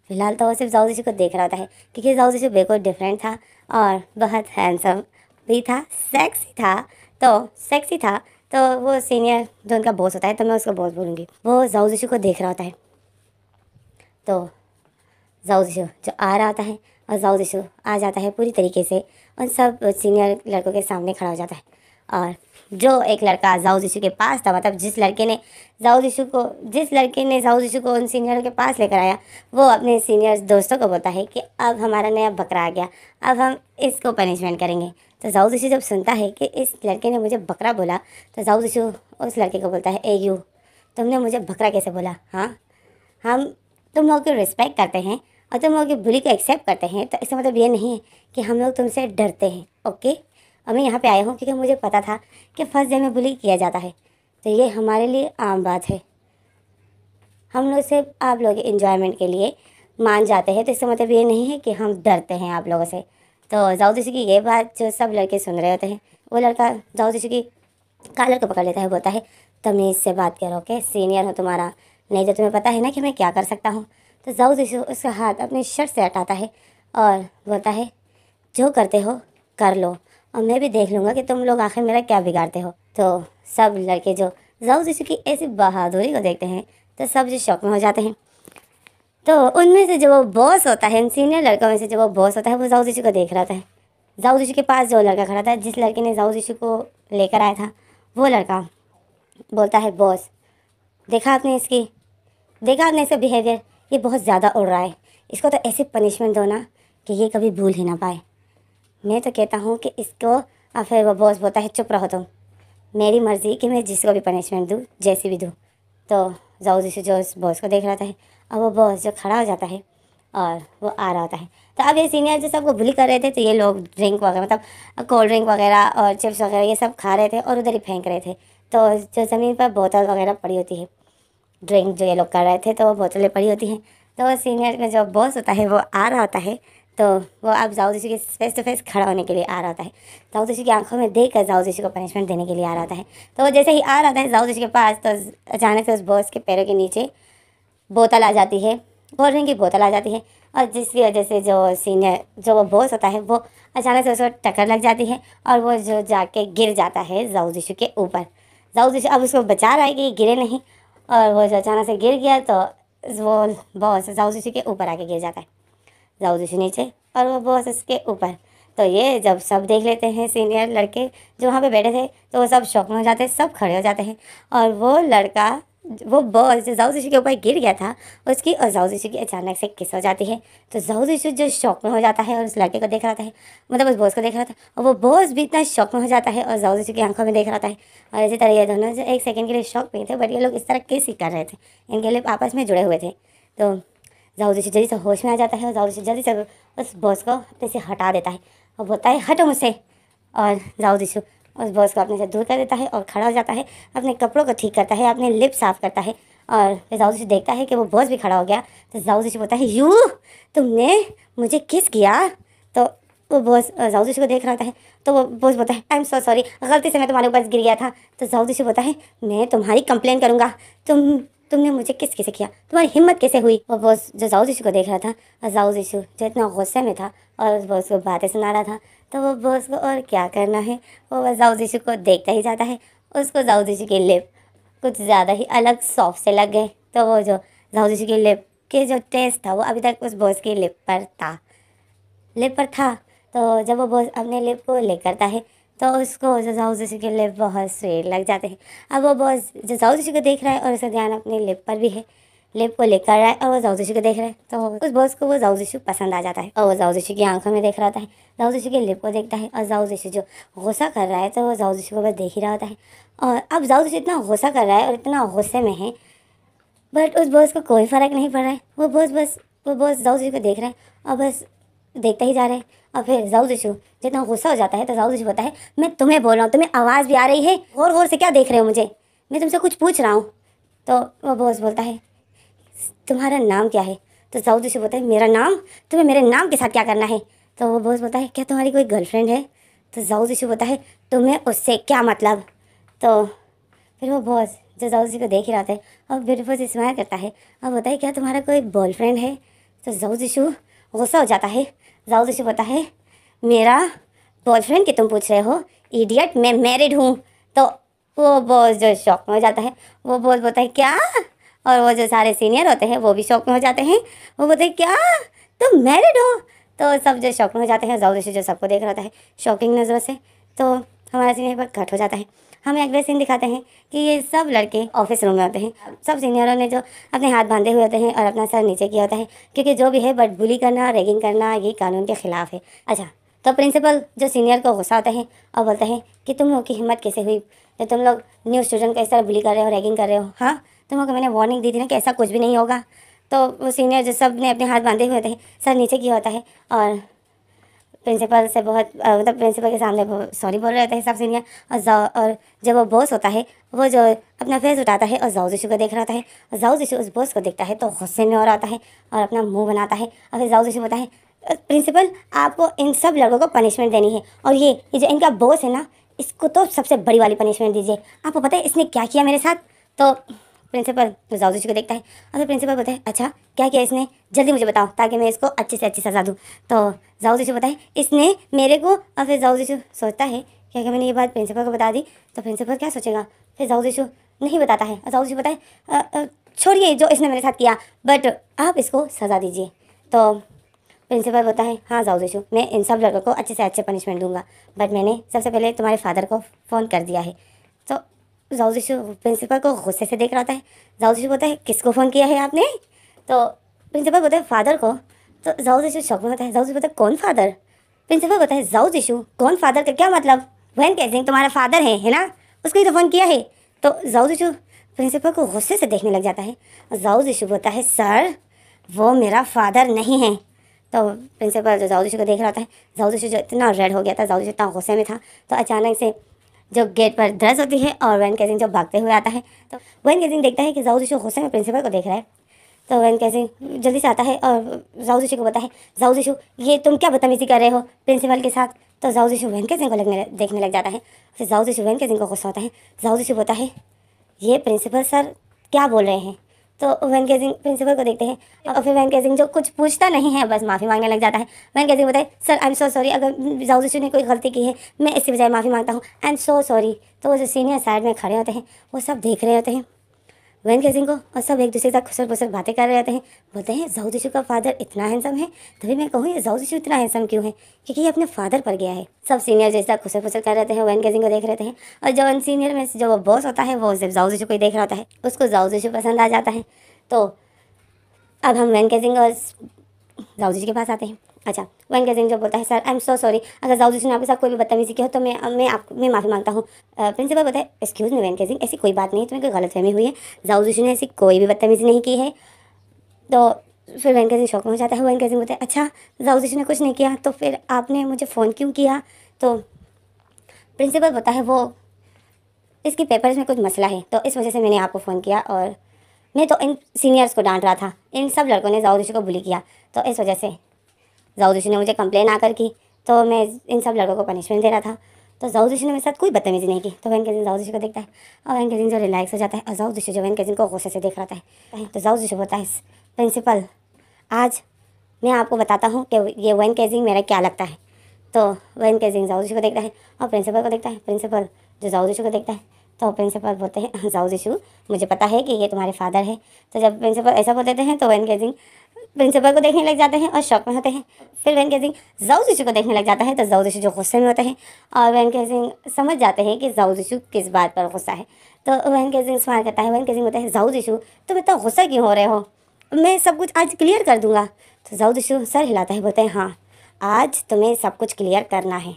A: फिलहाल तो वो सिर्फ जाऊद दिशु को देख रहा होता है क्योंकि जाऊद दिशु बिल्कुल डिफरेंट था और बहुत हैंडसम भी था सेक्सी था तो सेक्सी था तो वो सीनियर जो उनका बॉस होता है तो मैं उसको बॉस बोलूँगी वो जाऊजीशू को देख रहा होता है तो जाऊजीशू जो आ रहा होता है और जाऊजीशू आ जाता है पूरी तरीके से उन सब सीनियर लड़कों के सामने खड़ा हो जाता है और जो एक लड़का जाऊ यीशु के पास था मतलब जिस लड़के ने जाऊ यीशु को जिस लड़के ने जाऊ यीशु को उन सीनियर के पास लेकर आया वो अपने सीनियर दोस्तों को बोलता है कि अब हमारा नया बकरा आ गया अब हम इसको पनिशमेंट करेंगे तो जाऊ यीशु जब सुनता है कि इस लड़के ने मुझे बकरा बोला तो जाऊ यीशु उस लड़के को बोलता है ए यू तुमने मुझे बकरा कैसे बोला हाँ हम तुम लोगों की रिस्पेक्ट करते हैं और तुम लोग की बुरी को एक्सेप्ट करते हैं तो इसका मतलब ये नहीं है कि हम लोग तुमसे डरते हैं ओके और मैं यहाँ पे आया हूँ क्योंकि मुझे पता था कि फर्स्ट डे में बुली किया जाता है तो ये हमारे लिए आम बात है हम लोग से आप लोग इन्जॉयमेंट के लिए मान जाते हैं तो इसका मतलब ये नहीं है कि हम डरते हैं आप लोगों से तो जाऊद की ये बात जो सब लड़के सुन रहे होते हैं वो लड़का जाऊद की कालर को पकड़ लेता है बोलता है तमीज़ से बात करो के सीनियर हो तुम्हारा नहीं तो तुम्हें पता है ना कि मैं क्या कर सकता हूँ तो जाऊद उसका हाथ अपने शर्ट से हटाता है और बोलता है जो करते हो कर लो और मैं भी देख लूँगा कि तुम लोग आखिर मेरा क्या बिगाड़ते हो तो सब लड़के जो जाऊ जिस की ऐसी बहादुरी को देखते हैं तो सब जो शौक में हो जाते हैं तो उनमें से जो वो बॉस होता है इन सीनियर लड़कों में से जो वो बॉस होता है वो जाऊ जिस को देख रहा था जाऊ जिस के पास जो लड़का खड़ा था जिस लड़के ने जाऊ जिस को लेकर आया था वो लड़का बोलता है बॉस देखा आपने इसकी देखा आपने इसका बिहेवियर ये बहुत ज़्यादा उड़ रहा है इसको तो ऐसी पनिशमेंट दो ना कि ये कभी भूल ही ना पाए मैं तो कहता हूँ कि इसको और फिर वो बॉस बोलता है चुप रहो तुम मेरी मर्ज़ी कि मैं जिसको भी पनिशमेंट दूँ जैसी भी दूँ तो जाऊ जी जो उस बॉस को देख रहा है और वो बॉस जो खड़ा हो जाता है और वो आ रहा होता है तो अब ये सीनियर जो सबको भूल कर रहे थे तो ये लोग ड्रिंक वगैरह मतलब कोल्ड ड्रिंक वगैरह और चिप्स वगैरह ये सब खा रहे थे और उधर ही फेंक रहे थे तो जो ज़मीन पर बोतल वगैरह पड़ी होती है ड्रिंक जो ये लोग कर रहे थे तो वो बोतलें पड़ी होती हैं तो सीनियर का जो बॉस होता है वो आ रहा होता है तो वो अब जाऊदीसी के फेस टू फेस खड़ा होने के लिए आ रहा होता है जाऊदीसी की आंखों में देख कर जाऊदीसी को पनिशमेंट देने के लिए आ रहा है तो वो जैसे ही आ रहा है जाऊदीसी के पास तो अचानक से उस बॉस के पैरों के नीचे बोतल आ जाती है कोल्ड ड्रिंक की बोतल आ जाती है और जिसकी वजह से जो सीनियर जो वो बॉस होता है वो अचानक से उसको टक्कर लग जाती है और वो जो जाके गिर जाता है जाऊदीशु के ऊपर जाऊदीशु अब उसको बचा रहा है कि गिरे नहीं और वो जो अचानक से गिर गया तो वो बॉस जाऊदीशु के ऊपर आके गिर जाता है जाऊँ जी नीचे और वो बॉस उसके ऊपर तो ये जब सब देख लेते हैं सीनियर लड़के जो वहाँ पे बैठे थे तो वो सब शौक में हो जाते हैं सब खड़े हो जाते हैं और वो लड़का वो बॉस जो जाऊ ईशू के ऊपर गिर गया था उसकी और जाऊ ईशू की अचानक से किस हो जाती है तो जाऊ ईशू जो शौक में हो जाता है और उस लड़के को देख रहा है मतलब उस बॉस को देख रहा था और वो बॉस भी इतना शौक में हो जाता है और जाऊ ईशू की आंखों में देख रहा है और इसी तरह ये दोनों जो एक सेकंड के लिए शौक में थे बट ये लोग इस तरह किस ही कर रहे थे इनके लिए आपस में जुड़े हुए थे तो जाऊजी से जल्दी से होश में आ जाता है और जाऊजी से जल्दी से उस बॉस को अपने से हटा देता है और बोलता है हटो मुझसे और जाऊजी से उस बॉस को अपने से दूर कर देता है और खड़ा हो जाता है अपने कपड़ों को ठीक करता है अपने लिप साफ करता है और जाऊजी देखता है कि वो बॉस भी खड़ा हो गया तो जाऊजी बोलता है यू तुमने मुझे किस किया तो वो बॉस जाऊदी को देख रहा था तो वो बॉस बोलता है आई एम सो सॉरी गलती से मैं तुम्हारे ऊपर गिर गया था तो जाऊदी बोलता है मैं तुम्हारी कंप्लेन करूँगा तुम तुमने मुझे किस किसे किया तुम्हारी हिम्मत कैसे हुई और वो जो जाऊज इशू को देख रहा था जाऊज इशू जो इतना गुस्से में था और वो उसको बातें सुना रहा था तो वो बॉस को और क्या करना है वो बस जाऊज इशू को देखता ही जाता है उसको जाऊज इशू की लिप कुछ ज़्यादा ही अलग सॉफ्ट से लग गए तो वो जो जाऊज इशू की लिप के जो टेस्ट था वो अभी तक उस बॉस की लिप पर था लिप पर था तो जब वो बॉस अपने लिप को ले करता है तो उसको जजाऊ जोशी के लिप बहुत स्वीट लग जाते हैं अब वो बहुत जजाऊ जोशी को देख रहा है और उसका ध्यान अपने लिप पर भी है लिप को लेकर रहा है और वो जाऊ जोशी को देख रहा है तो उस बॉस को वो जाऊ जोशी पसंद आ जाता है और वो जाऊ जोशी की आंखों में देख रहा होता है जाऊ जोशी के लिप को देखता है और जाऊ जोशी जो गुस्सा कर रहा है तो वो जाऊ जोशी को बस देख ही रहा होता है और अब जाऊ जोशी इतना गुस्सा कर रहा है और इतना गुस्से में है बट उस बॉस को कोई फ़र्क नहीं पड़ रहा है वो बॉस बस वो बॉस जाऊ जोशी को देख रहा है और बस देखता ही जा रहा है और फिर जाऊ जब जितना गुस्सा हो जाता है तो जाऊ जीशु होता है मैं तुम्हें बोल रहा हूँ तुम्हें आवाज़ भी आ रही है गौर गौर से क्या देख रहे हो मुझे मैं तुमसे कुछ पूछ रहा हूँ तो वो बोस बोलता है तुम्हारा नाम क्या है तो जाऊ जीशु बोलता है मेरा नाम तुम्हें मेरे नाम के साथ क्या करना है तो वो बोस बोलता है क्या तुम्हारी कोई गर्लफ्रेंड है तो जाऊ जीशु बोलता है तुम्हें उससे क्या मतलब तो फिर वो बॉस जो जाऊ को देख ही रहा था और ब्यूटीफुल से स्माइल करता है और बोलता है क्या तुम्हारा कोई बॉयफ्रेंड है तो जाऊ जीशु गुस्सा हो जाता है जाओ जैसे तो पता है मेरा बॉयफ्रेंड कि तुम पूछ रहे हो इडियट मैं मैरिड हूँ तो वो बॉस जो शौक में हो जाता है वो बॉस बोलता है क्या और वो जो सारे सीनियर होते हैं वो भी शौक में हो जाते हैं वो बोलते हैं क्या तुम मैरिड हो तो सब जो शौक में हो जाते हैं जैसे तो जो सबको देख रहा होता है शॉकिंग नज़रों से तो हमारा सीनियर बहुत घट हो जाता है हमें अगले सीन दिखाते हैं कि ये सब लड़के ऑफिस रूम में होते हैं सब सीनियरों ने जो अपने हाथ बांधे हुए होते हैं और अपना सर नीचे किया होता है क्योंकि जो भी है बट बुली करना रैगिंग करना ये कानून के ख़िलाफ़ है अच्छा तो प्रिंसिपल जो सीनियर को गुस्सा होता है और बोलते हैं कि तुम लोग की हिम्मत कैसे हुई जो तो तुम लोग न्यू स्टूडेंट को इस तरह बुली कर रहे हो रैगिंग कर रहे हो हाँ तुम लोग मैंने वार्निंग दी थी ना कि ऐसा कुछ भी नहीं होगा तो वो सीनियर जो सब ने अपने हाथ बांधे हुए होते हैं सर नीचे किया होता है और प्रिंसिपल से बहुत मतलब प्रिंसिपल के सामने सॉरी बोल रहा थे हिसाब से सीनियर और और जब वो बॉस होता है वो जो अपना फेस उठाता है और जाऊ जीशू को देख रहा होता है और जाऊ जीशू उस बॉस को देखता है तो गुस्से में और आता है और अपना मुंह बनाता है और फिर जाऊ जीशू होता है प्रिंसिपल आपको इन सब लड़कों को पनिशमेंट देनी है और ये ये जो इनका बॉस है ना इसको तो सबसे बड़ी वाली पनिशमेंट दीजिए आपको पता है इसने क्या किया मेरे साथ तो प्रिंसिपल जाऊजी जी को देखता है और फिर प्रिंसिपल बोलते हैं अच्छा क्या किया इसने जल्दी मुझे बताओ ताकि मैं इसको अच्छे से अच्छी सजा दूँ तो जाऊजी जी बताए इसने मेरे को और फिर जाऊजी जी सोचता है क्या कि मैंने ये बात प्रिंसिपल को बता दी तो प्रिंसिपल क्या सोचेगा फिर जाऊजी जी नहीं बताता है और जी बताए छोड़िए जो इसने मेरे साथ किया बट आप इसको सज़ा दीजिए तो प्रिंसिपल बोलता है हाँ जाओ मैं इन सब लड़कों को अच्छे से अच्छे पनिशमेंट दूंगा बट मैंने सबसे पहले तुम्हारे फादर को फ़ोन कर दिया है तो जाऊजीशु प्रिंसिपल को गुस्से से देख रहा था जाऊजीशु बोलता है किसको फ़ोन किया है आपने तो प्रिंसिपल बोलते हैं फादर को तो जाऊजीशु शौक में होता है बोलते कौन फादर प्रिंसिपल बोलता है जाऊजीशु कौन फादर का क्या मतलब बहन हैं तुम्हारा फादर है है ना उसको ही तो फ़ोन किया है तो जाऊजीशु प्रिंसिपल को गुस्से से देखने लग जाता है जाऊजीशु बोलता है सर वो मेरा फादर नहीं है तो प्रिंसिपल जो जाऊदीशु को देख रहा था जाऊदीशु जो इतना रेड हो गया था जाऊदीशु इतना गुस्से में था तो अचानक से जो गेट पर दर्ज होती है और वैन कैसिंग जब भागते हुए आता है तो वैन कैसिंग देखता है कि जाऊ जिशु गुस्से में प्रिंसिपल को देख रहा है तो वैन कैसिंग जल्दी से आता है और जाऊ जिशु को बता है जाऊ जिशु ये तुम क्या बदतमीजी कर रहे हो प्रिंसिपल के साथ तो जाऊ जिशु वैन कैसिंग को लगने देखने लग जाता है फिर जाऊ जिशु वैन कैसिंग को गुस्सा होता है जाऊ जिशु बता है ये प्रिंसिपल सर क्या बोल रहे हैं तो वैन केजिंग प्रिंसिपल को देखते हैं और फिर वैन केजिंग जो कुछ पूछता नहीं है बस माफ़ी मांगने लग जाता है वैन केजिंग बताए sir I am so sorry अगर जाऊजू ने कोई गलती की है मैं इसी बजाय माफ़ी मांगता हूँ आई एम सो सॉरी तो वो जो सीनियर साइड में खड़े होते हैं वो सब देख रहे होते हैं वैन सिंह को और सब एक दूसरे के साथ खुशर पुसर बातें कर रहे हैं बोलते हैं जाऊ जिशु का फादर इतना हैंसम है तभी मैं कहूँ ये जाऊ जिशु इतना हैंसम क्यों है क्योंकि ये अपने फादर पर गया है सब सीनियर जैसा खुशर पुसर कर रहे हैं वैन सिंह को देख रहते हैं और जो अन सीनियर में जो बॉस होता है वो सिर्फ जाऊ जीशु को ही देख रहा होता है उसको जाऊ जीशु पसंद आ जाता है तो अब हम वैन सिंह और जाऊ जीशु के पास आते हैं अच्छा वन गैजिंग जो बोलता है sir I am so sorry अगर जाउजी ने आपके साथ कोई भी बदतमीजी की हो तो मैं मैं आप मैं माफ़ी मांगता हूँ प्रिंसिपल बोलता है एक्सक्यूज़ मी वन ऐसी कोई बात नहीं है तुम्हें कोई गलतफहमी हुई है जाउजी ने ऐसी कोई भी बदतमीजी नहीं की है तो फिर वन गैजिंग शौक में हो जाता है वन गैजिंग बोलता है अच्छा जाउजी ने कुछ नहीं किया तो फिर आपने मुझे फ़ोन क्यों किया तो प्रिंसिपल बोलता है वो इसके पेपर्स में कुछ मसला है तो इस वजह से मैंने आपको फ़ोन किया और मैं तो इन सीनियर्स को डांट रहा था इन सब लड़कों ने जाओ को बुली किया तो इस वजह से जाऊदूशी ने मुझे कंप्लेन आकर की तो मैं इन सब लड़कों को पनिशमेंट दे रहा था तो जाऊदूशी ने मेरे साथ कोई बदतमीजी नहीं की तो वैन कैजिन जाऊदूशी को देखता है और वैन कैजिन जो रिलैक्स हो जाता है और जाऊदूशी जो वैन कैजिन को गुस्से से देख रहा है तो जाऊदूशी बोलता है प्रिंसिपल आज मैं आपको बताता हूँ कि ये वैन कैजिंग मेरा क्या लगता है तो वैन कैजिंग जाऊदूशी को देखता है और प्रिंसिपल को देखता है प्रिंसिपल जो जाऊदूशी को देखता है तो प्रिंसिपल बोलते हैं जाऊदीशू मुझे पता है कि ये तुम्हारे फादर है तो जब प्रिंसिपल ऐसा बोल देते हैं तो वैन कैजिंग प्रिंसिपल को देखने लग जाते हैं और शौक में होते हैं फिर वेंके सिंह जाऊजीशु को देखने लग जाता है तो जाऊजीशु जो गुस्से में होते हैं और वेंके सिंह समझ जाते हैं कि जाऊजीशु किस बात पर गुस्सा है तो वेंके सिंह स्मार करता है वेंके सिंह होता है जाऊजीशु तुम इतना गुस्सा क्यों हो रहे हो मैं सब कुछ आज क्लियर कर दूंगा तो जाऊजीशु सर हिलाता है बोलते हैं हाँ आज तुम्हें सब कुछ क्लियर करना है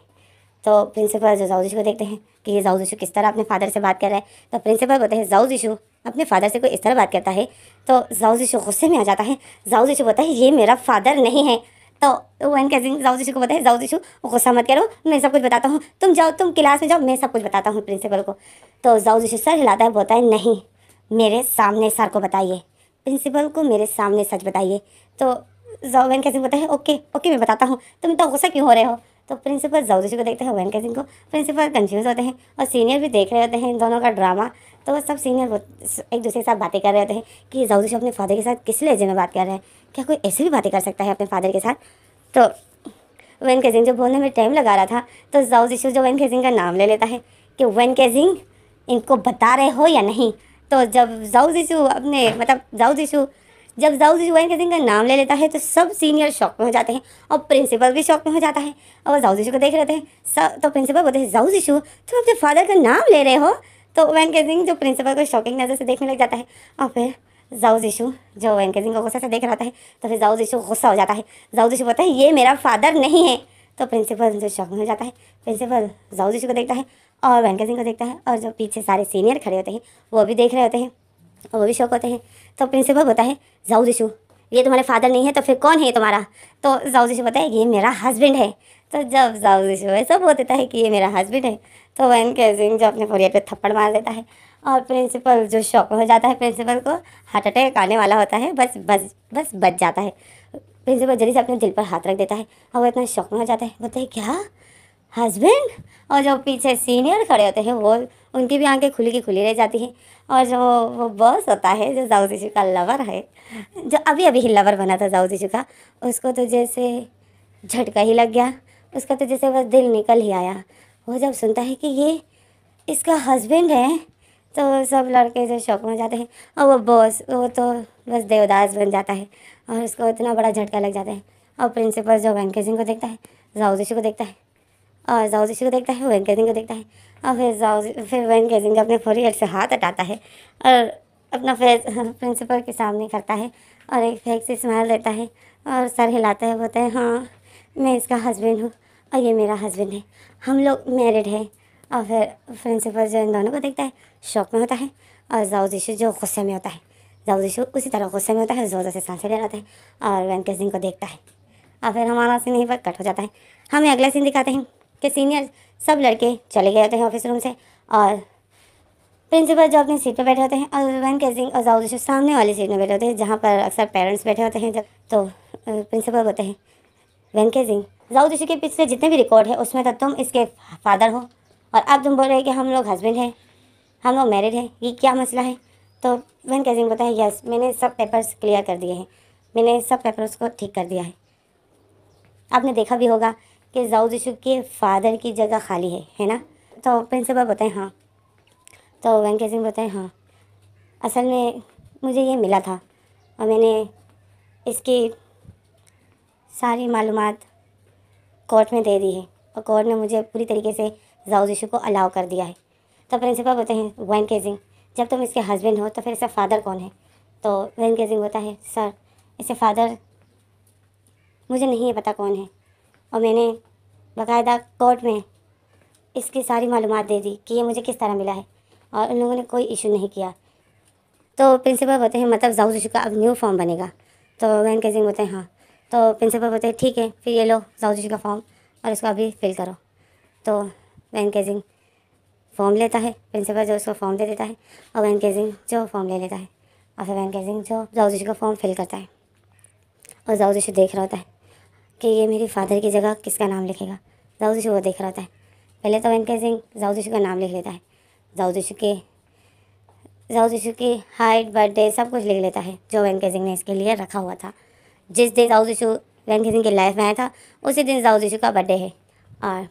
A: तो प्रिंसिपल जो जाऊजीशु को देखते हैं कि ये जाऊजीशु किस तरह अपने फादर से बात कर रहा है तो प्रिंसिपल बोलते हैं जाऊजीशु अपने फादर से कोई इस तरह बात करता है तो जाऊ यशु गुस्से में आ जाता है जाऊज यशु बोलता है ये मेरा फादर नहीं है तो वन कजिन जाऊ यशु को है जाऊ यशु गुस्सा मत करो मैं सब कुछ बताता हूँ तुम जाओ तुम क्लास में जाओ मैं सब कुछ बताता हूँ प्रिंसिपल को तो जाऊ यशु सर हिलाता है बोलता है नहीं मेरे सामने सर को बताइए प्रिंसिपल को मेरे सामने सच बताइए तो जाओ वैन कैसिंग बोलता है ओके ओके मैं बताता हूँ तुम तो गुस्सा क्यों हो रहे हो तो प्रिंसिपल जाऊजी को देखते हैं वैन कैसिंग को प्रिंसिपल कंफ्यूज होते हैं और सीनियर भी देख रहे होते हैं दोनों का ड्रामा तो सब सीनियर एक दूसरे के साथ बातें कर रहे थे कि जाऊदी साहब तो अपने फादर के साथ किस लहजे में बात कर रहे हैं क्या कोई ऐसे भी बातें कर सकता है अपने फादर के साथ तो वैन केजिंग जब बोलने में टाइम लगा रहा था तो जाऊदी ईशू जो वैन केजिंग का नाम ले लेता है कि वैन केजिंग इनको बता रहे हो या नहीं तो जब जाऊद शू अपने मतलब जाऊद शू जब जाऊद जुबैन के केजिंग का नाम ले लेता है तो सब सीनियर शौक़ में हो जाते हैं और प्रिंसिपल भी शौक में हो जाता है और जाऊद इशू को देख रहे हैं सब तो प्रिंसिपल बोलते हैं जाऊद इशू तुम अपने फादर का नाम ले रहे हो तो वैन केजिंग जो प्रिंसिपल को शॉकिंग नज़र से देखने लग जाता है और फिर जाउज इशू जो वैन केजिंग को गुस्सा से देख रहा है तो फिर जाउज इशू गुस्सा हो जाता है जाउज इशू बोलता है ये मेरा फादर नहीं है तो प्रिंसिपल जो शॉक में हो जाता है प्रिंसिपल जाउज इशू को देखता है और वैन सिंह को देखता है और जो पीछे सारे सीनियर खड़े होते हैं वो भी देख रहे होते हैं और वो भी शौक होते हैं तो प्रिंसिपल होता है जाउज इशू ये तुम्हारे फादर नहीं है तो फिर कौन है तुम्हारा तो जाउज इशू है ये मेरा हस्बैंड है तो जब जाउज इशू ऐसा बोल देता है कि ये मेरा हस्बैंड है तो वैन केसिंग जो अपने फोरिया पे थप्पड़ मार देता है और प्रिंसिपल जो शॉक हो जाता है प्रिंसिपल को हार्ट अटैक आने वाला होता है बस बस बस बच जाता है प्रिंसिपल जल्दी से अपने दिल पर हाथ रख देता है और वो इतना शौक में हो जाता है बोलते हैं क्या हस्बैंड और जो पीछे सीनियर खड़े होते हैं वो उनकी भी आंखें खुली की खुली रह जाती हैं और जो वो बॉस होता है जो जाऊ जीशु का लवर है जो अभी अभी ही लवर बना था जाऊ जीशु का उसको तो जैसे झटका ही लग गया उसका तो जैसे बस दिल निकल ही आया वो जब सुनता है कि ये इसका हस्बैंड है तो सब लड़के जो शौक में जाते हैं और वो बॉस वो तो बस देवदास बन जाता है और उसको इतना बड़ा झटका लग जाता है और प्रिंसिपल जो वेंकट सिंह को देखता है जाऊजीशी को देखता है और जाऊजीशी को देखता है वेंकट सिंह को देखता है और फिर जाऊजी फिर वेंकट सिंह अपने फोरहेड से हाथ हटाता है और अपना फेस प्रिंसिपल के सामने करता है और एक फेक से स्माइल देता है और सर हिलाते हैं बोलते हैं हाँ मैं इसका हस्बैंड हूँ और ये मेरा हस्बैंड है हम लोग मैरिड है और फिर प्रिंसिपल जो इन दोनों को देखता है शौक में होता है और जाऊद यशू जो गुस्से में होता है जाऊद यशू उसी तरह गुस्से में होता है ज़ोर से सांसें ले रहा है और वेंकटेश सिंह को देखता है और फिर हमारा सीन यहीं पर कट हो जाता है हमें अगला सीन दिखाते हैं कि सीनियर सब लड़के चले गए होते हैं ऑफिस रूम से और प्रिंसिपल जो अपनी सीट पर बैठे होते हैं और वेंकटेश सिंह और जाऊद यशू सामने वाली सीट में बैठे होते हैं जहाँ पर अक्सर पेरेंट्स बैठे होते हैं जब तो प्रिंसिपल होते हैं वेंकटेश सिंह दाऊद ऋषि के पिछले जितने भी रिकॉर्ड है उसमें तो तुम इसके फादर हो और अब तुम बोल रहे हो कि हम लोग हस्बैंड हैं हम लोग मैरिड हैं ये क्या मसला है तो वन कैसे बताएं यस मैंने सब पेपर्स क्लियर कर दिए हैं मैंने सब पेपर्स को ठीक कर दिया है आपने देखा भी होगा कि जाऊद यशू के फादर की जगह खाली है है ना तो प्रिंसिपल बताएं हाँ तो वेंकट सिंह बताएं हाँ असल में मुझे ये मिला था और मैंने इसकी सारी मालूम कोर्ट में दे दी है और कोर्ट ने मुझे पूरी तरीके से जाउज इशू को अलाउ कर दिया है तो प्रिंसिपल बोलते हैं वैन केजिंग जब तुम इसके हस्बैंड हो तो फिर इसका फादर कौन है तो वैन केजिंग होता है सर इसे फादर मुझे नहीं है पता कौन है और मैंने बाकायदा कोर्ट में इसकी सारी मालूम दे दी कि ये मुझे किस तरह मिला है और उन लोगों ने कोई इशू नहीं किया तो प्रिंसिपल बोलते हैं मतलब जाऊज इशू का अब न्यू फॉर्म बनेगा तो वैन केजिंग बोलते हैं हाँ तो प्रिंसिपल बोलते ठीक है फिर ये लो साहू जी का फॉर्म और इसको अभी फिल करो तो वैन केजिंग फॉर्म लेता है प्रिंसिपल जो उसको फॉर्म दे देता है और वैन केजिंग जो फॉर्म ले लेता है और फिर वैन केजिंग जो जाऊ का फॉर्म फिल करता है और जाऊ देख रहा होता है कि ये मेरे फादर की जगह किसका नाम लिखेगा जाऊ वो देख रहा होता है पहले तो वैन केजिंग जाऊ का नाम लिख लेता है जाऊ के जाऊ जोशी की हाइट बर्थडे सब कुछ लिख लेता है जो वैन केजिंग ने इसके लिए रखा हुआ था जिस दिन दाऊद यशु वैन सिंह की लाइफ में आया था उसी दिन साउद यशु का बर्थडे है और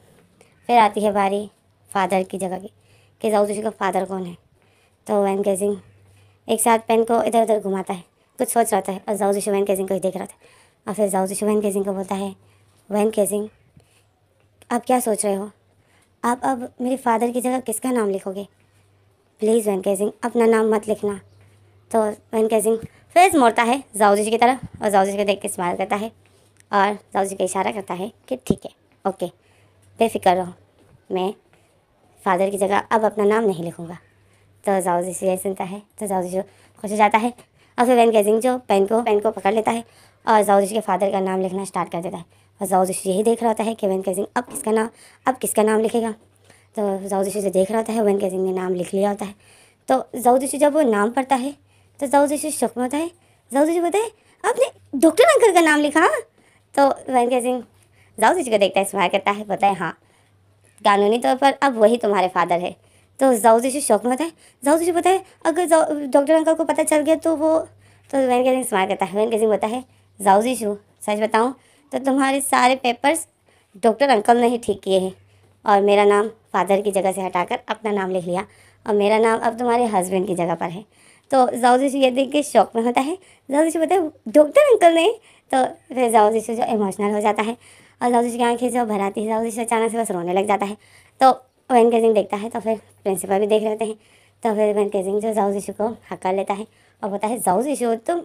A: फिर आती है बारी फादर की जगह की कि साउद यशु का फादर कौन है तो वैन सिंह एक साथ पेन को इधर उधर घुमाता है कुछ सोच रहा था और जाऊद यशु वैन सिंह को ही देख रहा था और फिर जाऊद यशु वैन सिंह को बोलता है वैन सिंह आप क्या सोच रहे हो आप अब मेरे फादर की जगह किसका नाम लिखोगे प्लीज़ वैन सिंह अपना नाम मत लिखना तो वैन सिंह फेज़ मोड़ता है जाऊजी जी की तरफ और जाऊजी जी को देख के इस्तेमाल करता है और जाऊजी का इशारा करता है कि ठीक है ओके बेफिक्र रहो मैं फादर की जगह अब अपना नाम नहीं लिखूँगा तो जाऊजी यही सुनता है तो जाऊजी जो खुश हो जाता है और फिर वैन गेजिंग जो पेन को पेन को पकड़ लेता है और जाऊजी के फादर का नाम लिखना स्टार्ट कर देता है और जाऊजी यही देख रहा होता है कि वैन गेजिंग अब किसका नाम अब किसका नाम लिखेगा तो जाऊजी से देख रहा होता है वैन गेजिंग ने नाम लिख लिया होता है तो जाऊजी जब वो नाम पढ़ता है तो जाऊ जैसे शक में बताए जाऊ जैसे बताए आपने डॉक्टर अंकल का नाम लिखा तो वैंकट सिंह जाऊ जैसे को देखता है स्मार करता है बताए हाँ कानूनी तौर पर अब वही तुम्हारे फादर तो है तो जाऊ जी शौक में बताए जाऊ जी बताए अगर डॉक्टर अंकल को पता चल गया तो वो तो वैनका सिंह स्मार करता है वैनका सिंह बताए है जाऊ जी सच बताऊँ तो तुम्हारे सारे पेपर्स डॉक्टर अंकल ने ही ठीक किए हैं और मेरा नाम फादर की जगह से हटाकर अपना नाम लिख लिया और मेरा नाम अब तुम्हारे हस्बैंड की जगह पर है तो जाऊ जीशु ये देख के शौक में होता है जाऊ जीशु बोलते हैं डॉक्टर अंकल ने तो फिर जाऊ जीशु जो इमोशनल हो जाता है और जाऊ की आँखें जो भर आती है जाऊ जीशु अचानक से बस रोने लग जाता है तो वैन केजिंग देखता है तो फिर प्रिंसिपल भी देख लेते हैं तो फिर वैन केजिंग जो जाऊज जीशु को हका लेता है और बोलता है जाऊज जीशु तुम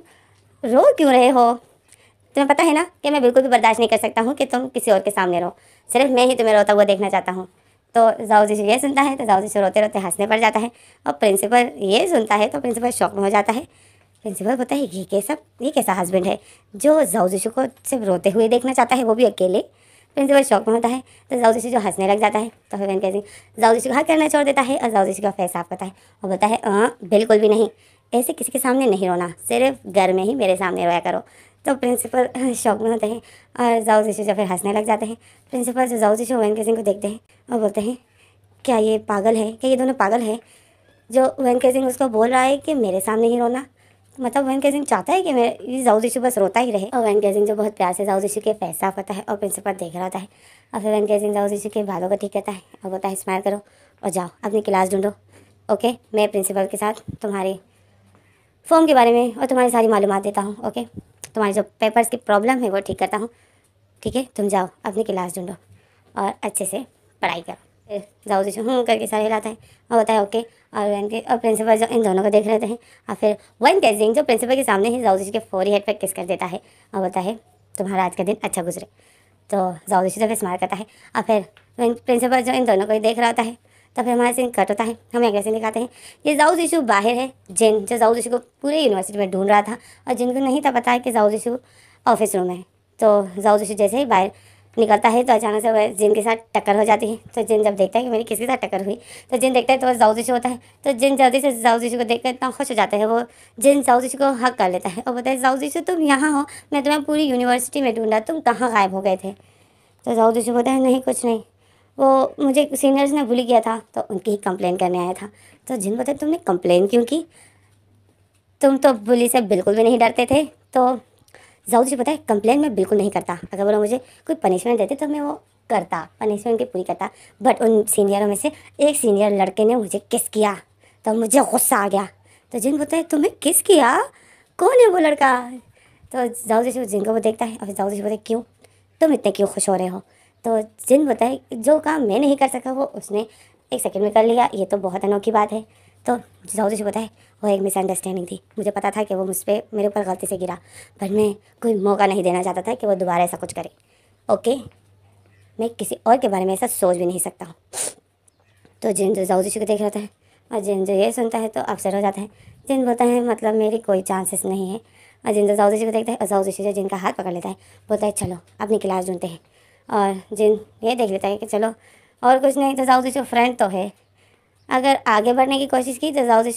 A: रो क्यों रहे हो तुम्हें पता है ना कि मैं बिल्कुल भी बर्दाश्त नहीं कर सकता हूँ कि तुम किसी और के सामने रहो सिर्फ मैं ही तुम्हें रोता हुआ देखना चाहता हूँ तो जाऊ जी ये सुनता है तो जाऊ जी रोते रोते हंसने पड़ जाता है और प्रिंसिपल ये सुनता है तो प्रिंसिपल शौक में हो जाता है प्रिंसिपल बोलता है ये कैसा ये कैसा हस्बैंड है जो जाऊ जीशु को सिर्फ रोते हुए देखना चाहता है वो भी अकेले प्रिंसिपल शौक में होता है तो जाऊ जीशु जो हंसने लग जाता है तो फिर कहते हैं जाऊ जीशु को करना छोड़ देता है और जाऊ जीशु का फैसा साफ करता है और बोलता है अं, बिल्कुल भी नहीं ऐसे किसी के सामने नहीं रोना सिर्फ घर में ही मेरे सामने रोया करो तो प्रिंसिपल शौक हाँ, में होते हैं और जाऊ जीशू जो फिर हंसने लग जाते हैं प्रिंसिपल जो जाऊ जीशू वैन सिंह को देखते हैं और बोलते हैं क्या ये पागल है क्या ये दोनों पागल है जो वैन सिंह उसको बोल रहा है कि मेरे सामने ही रोना मतलब वैन सिंह चाहता है कि मेरे ये जाऊ जीशू बस रोता ही रहे और वैन सिंह जो बहुत प्यार से जाऊ जीशू के पैसा पता होता है और प्रिंसिपल देख रहा होता है और फिर वैन सिंह जाऊ जीशू के बालों को ठीक कहता है और बोलता है स्मायल करो और जाओ अपनी क्लास ढूंढो ओके मैं प्रिंसिपल के साथ तुम्हारी फॉर्म के बारे में और तुम्हारी सारी मालूम देता हूँ ओके तुम्हारे जो पेपर्स की प्रॉब्लम है वो ठीक करता हूँ ठीक है तुम जाओ अपनी क्लास ढूंढो और अच्छे से पढ़ाई करो जाओ जो हूँ करके सारे लाता है और होता है ओके और के और प्रिंसिपल जो इन दोनों को देख रहे हैं और फिर वन कैजिंग जो प्रिंसिपल के सामने ही जाऊजी के फोरी हेड पर किस कर देता है और होता है तुम्हारा आज का दिन अच्छा गुजरे तो जाऊजी तो फिर स्मार करता है और फिर प्रिंसिपल जो इन दोनों को ही देख रहा होता है तो फिर हमारा सीन कट होता है हमें अगला सीन दिखाते हैं ये जाऊद इशू बाहर है जैन जो जाउद इशू को पूरे यूनिवर्सिटी में ढूंढ रहा था और जिनको नहीं था पता है कि जाऊद इशू ऑफिस रूम है तो जाऊद इशू जैसे ही बाहर निकलता है तो अचानक से वह जिन के साथ टक्कर हो जाती है तो जिन जब देखता है कि मेरी किसके साथ टक्कर हुई तो जिन देखता है तो वह जाउदिशु होता है तो जिन जल्दी से जाउदिशु को देखकर इतना खुश हो जाता है वो जिन जाउदिशु को हक कर लेता है और बताए जाउदिशु तुम यहाँ हो मैं तुम्हें पूरी यूनिवर्सिटी में ढूंढा तुम कहाँ गायब हो गए थे तो जाउदिशु बोलता है नहीं कुछ नहीं वो मुझे सीनियर्स ने भूल गया था तो उनकी ही कंप्लेन करने आया था तो जिन बताए तुमने कंप्लेन क्यों की तुम तो बुली से बिल्कुल भी नहीं डरते थे तो जाऊ जी बताए कंप्लेन मैं बिल्कुल नहीं करता अगर वो मुझे कोई पनिशमेंट देते तो मैं वो करता पनिशमेंट की पूरी करता बट उन सीनियरों में से एक सीनियर लड़के ने मुझे किस किया तो मुझे गुस्सा आ गया तो जिन बताए तुम्हें किस किया कौन है वो लड़का तो जाऊद जी जिनको वो देखता है अब जाऊ जी बताए क्यों तुम इतने क्यों खुश हो रहे हो तो जिन बताए जो काम मैं नहीं कर सका वो उसने एक सेकंड में कर लिया ये तो बहुत अनोखी बात है तो जाऊ जी बताए वो एक मिसअंडरस्टैंडिंग थी मुझे पता था कि वो मुझ पर मेरे ऊपर गलती से गिरा पर मैं कोई मौका नहीं देना चाहता था कि वो दोबारा ऐसा कुछ करे ओके मैं किसी और के बारे में ऐसा सोच भी नहीं सकता हूँ तो जिन जो जाऊ जी को देख रहा है और जिन जो ये सुनता है तो अफसर हो जाता है जिन बोलता है मतलब मेरी कोई चांसेस नहीं है और जिन जो जाऊ जी को देखता है और जाऊ जी जिनका हाथ पकड़ लेता है बोलता है चलो अपनी क्लास ढूंढते हैं और जिन ये देख लेता है कि चलो और कुछ नहीं तो साउथ फ्रेंड तो, तो है अगर आगे बढ़ने की कोशिश की तो साउथ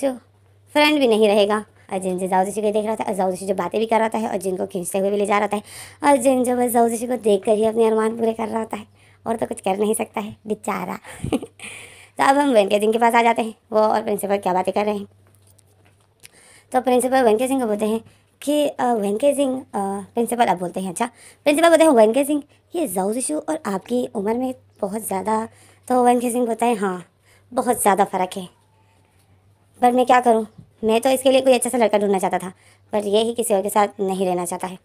A: फ्रेंड तो भी नहीं रहेगा और जिन तो जो को देख रहा था और जाऊदशी जो बातें भी कर रहा था है और जिनको खींचते हुए भी ले जा रहा है और जिन जो बस जाऊदशी को देख कर ही अपने अरमान पूरे कर रहा था है और तो कुछ कर नहीं सकता है बेचारा तो अब हम वेंके सिंह के पास आ जाते हैं वो और प्रिंसिपल क्या बातें कर रहे हैं तो प्रिंसिपल वेंके सिंह को बोलते हैं कि वेंके सिंह प्रिंसिपल आप बोलते हैं अच्छा प्रिंसिपल बोलते हैं वेंके सिंह ये जाऊ इशू और आपकी उम्र में बहुत ज़्यादा तो वेंके सिंह बोलता है हाँ बहुत ज़्यादा फ़र्क है पर मैं क्या करूँ मैं तो इसके लिए कोई अच्छा सा लड़का ढूंढना चाहता था पर यही किसी और के साथ नहीं रहना चाहता है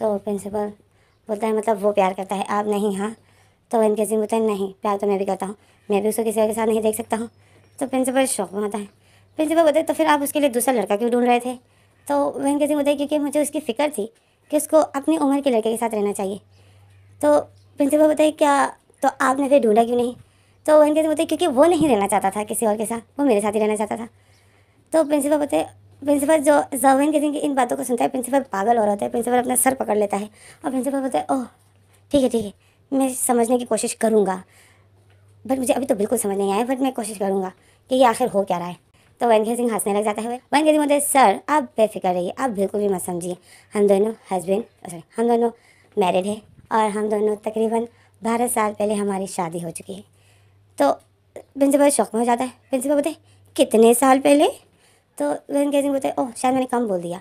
A: तो प्रिंसिपल बोलता है मतलब वो प्यार करता है आप नहीं हाँ तो वेंके सिंह बोलता है नहीं प्यार तो मैं भी करता हूँ मैं भी उसको किसी और के साथ नहीं देख सकता हूँ तो प्रिंसिपल शौक में आता है प्रिंसिपल बोलते तो फिर आप उसके लिए दूसरा लड़का क्यों ढूंढ रहे थे तो वहन कैसे बताई क्योंकि मुझे उसकी फ़िक्र थी कि उसको अपनी उम्र के लड़के के साथ रहना चाहिए तो प्रिंसिपल बताइए क्या तो आपने फिर ढूंढा क्यों नहीं तो वह कैसे बताई क्योंकि वो नहीं रहना चाहता था किसी और के साथ वो मेरे साथ ही रहना चाहता था तो प्रिंसिपल बताए प्रिंसिपल जो जवेन कहते हैं की इन बातों को सुनता है प्रिंसिपल पागल हो रहा होता है प्रिंसिपल अपना सर पकड़ लेता है और प्रिंसिपल बताए ओह ठीक है ठीक है मैं समझने की कोशिश करूँगा बट मुझे अभी तो बिल्कुल समझ नहीं आया बट मैं कोशिश करूँगा कि ये आखिर हो क्या रहा है तो वनखेर सिंह हंसने लग जाता है वनखेर सिंह बोलते सर आप बेफिक्र रहिए आप बिल्कुल भी मत समझिए हम दोनों हस्बैंड सॉरी oh, हम दोनों मैरिड है और हम दोनों तकरीबन बारह साल पहले हमारी शादी हो चुकी है तो प्रिंसिपल शौक में हो जाता है प्रिंसिपल बोलते कितने साल पहले तो वनखेर सिंह बोलते ओह शायद मैंने कम बोल दिया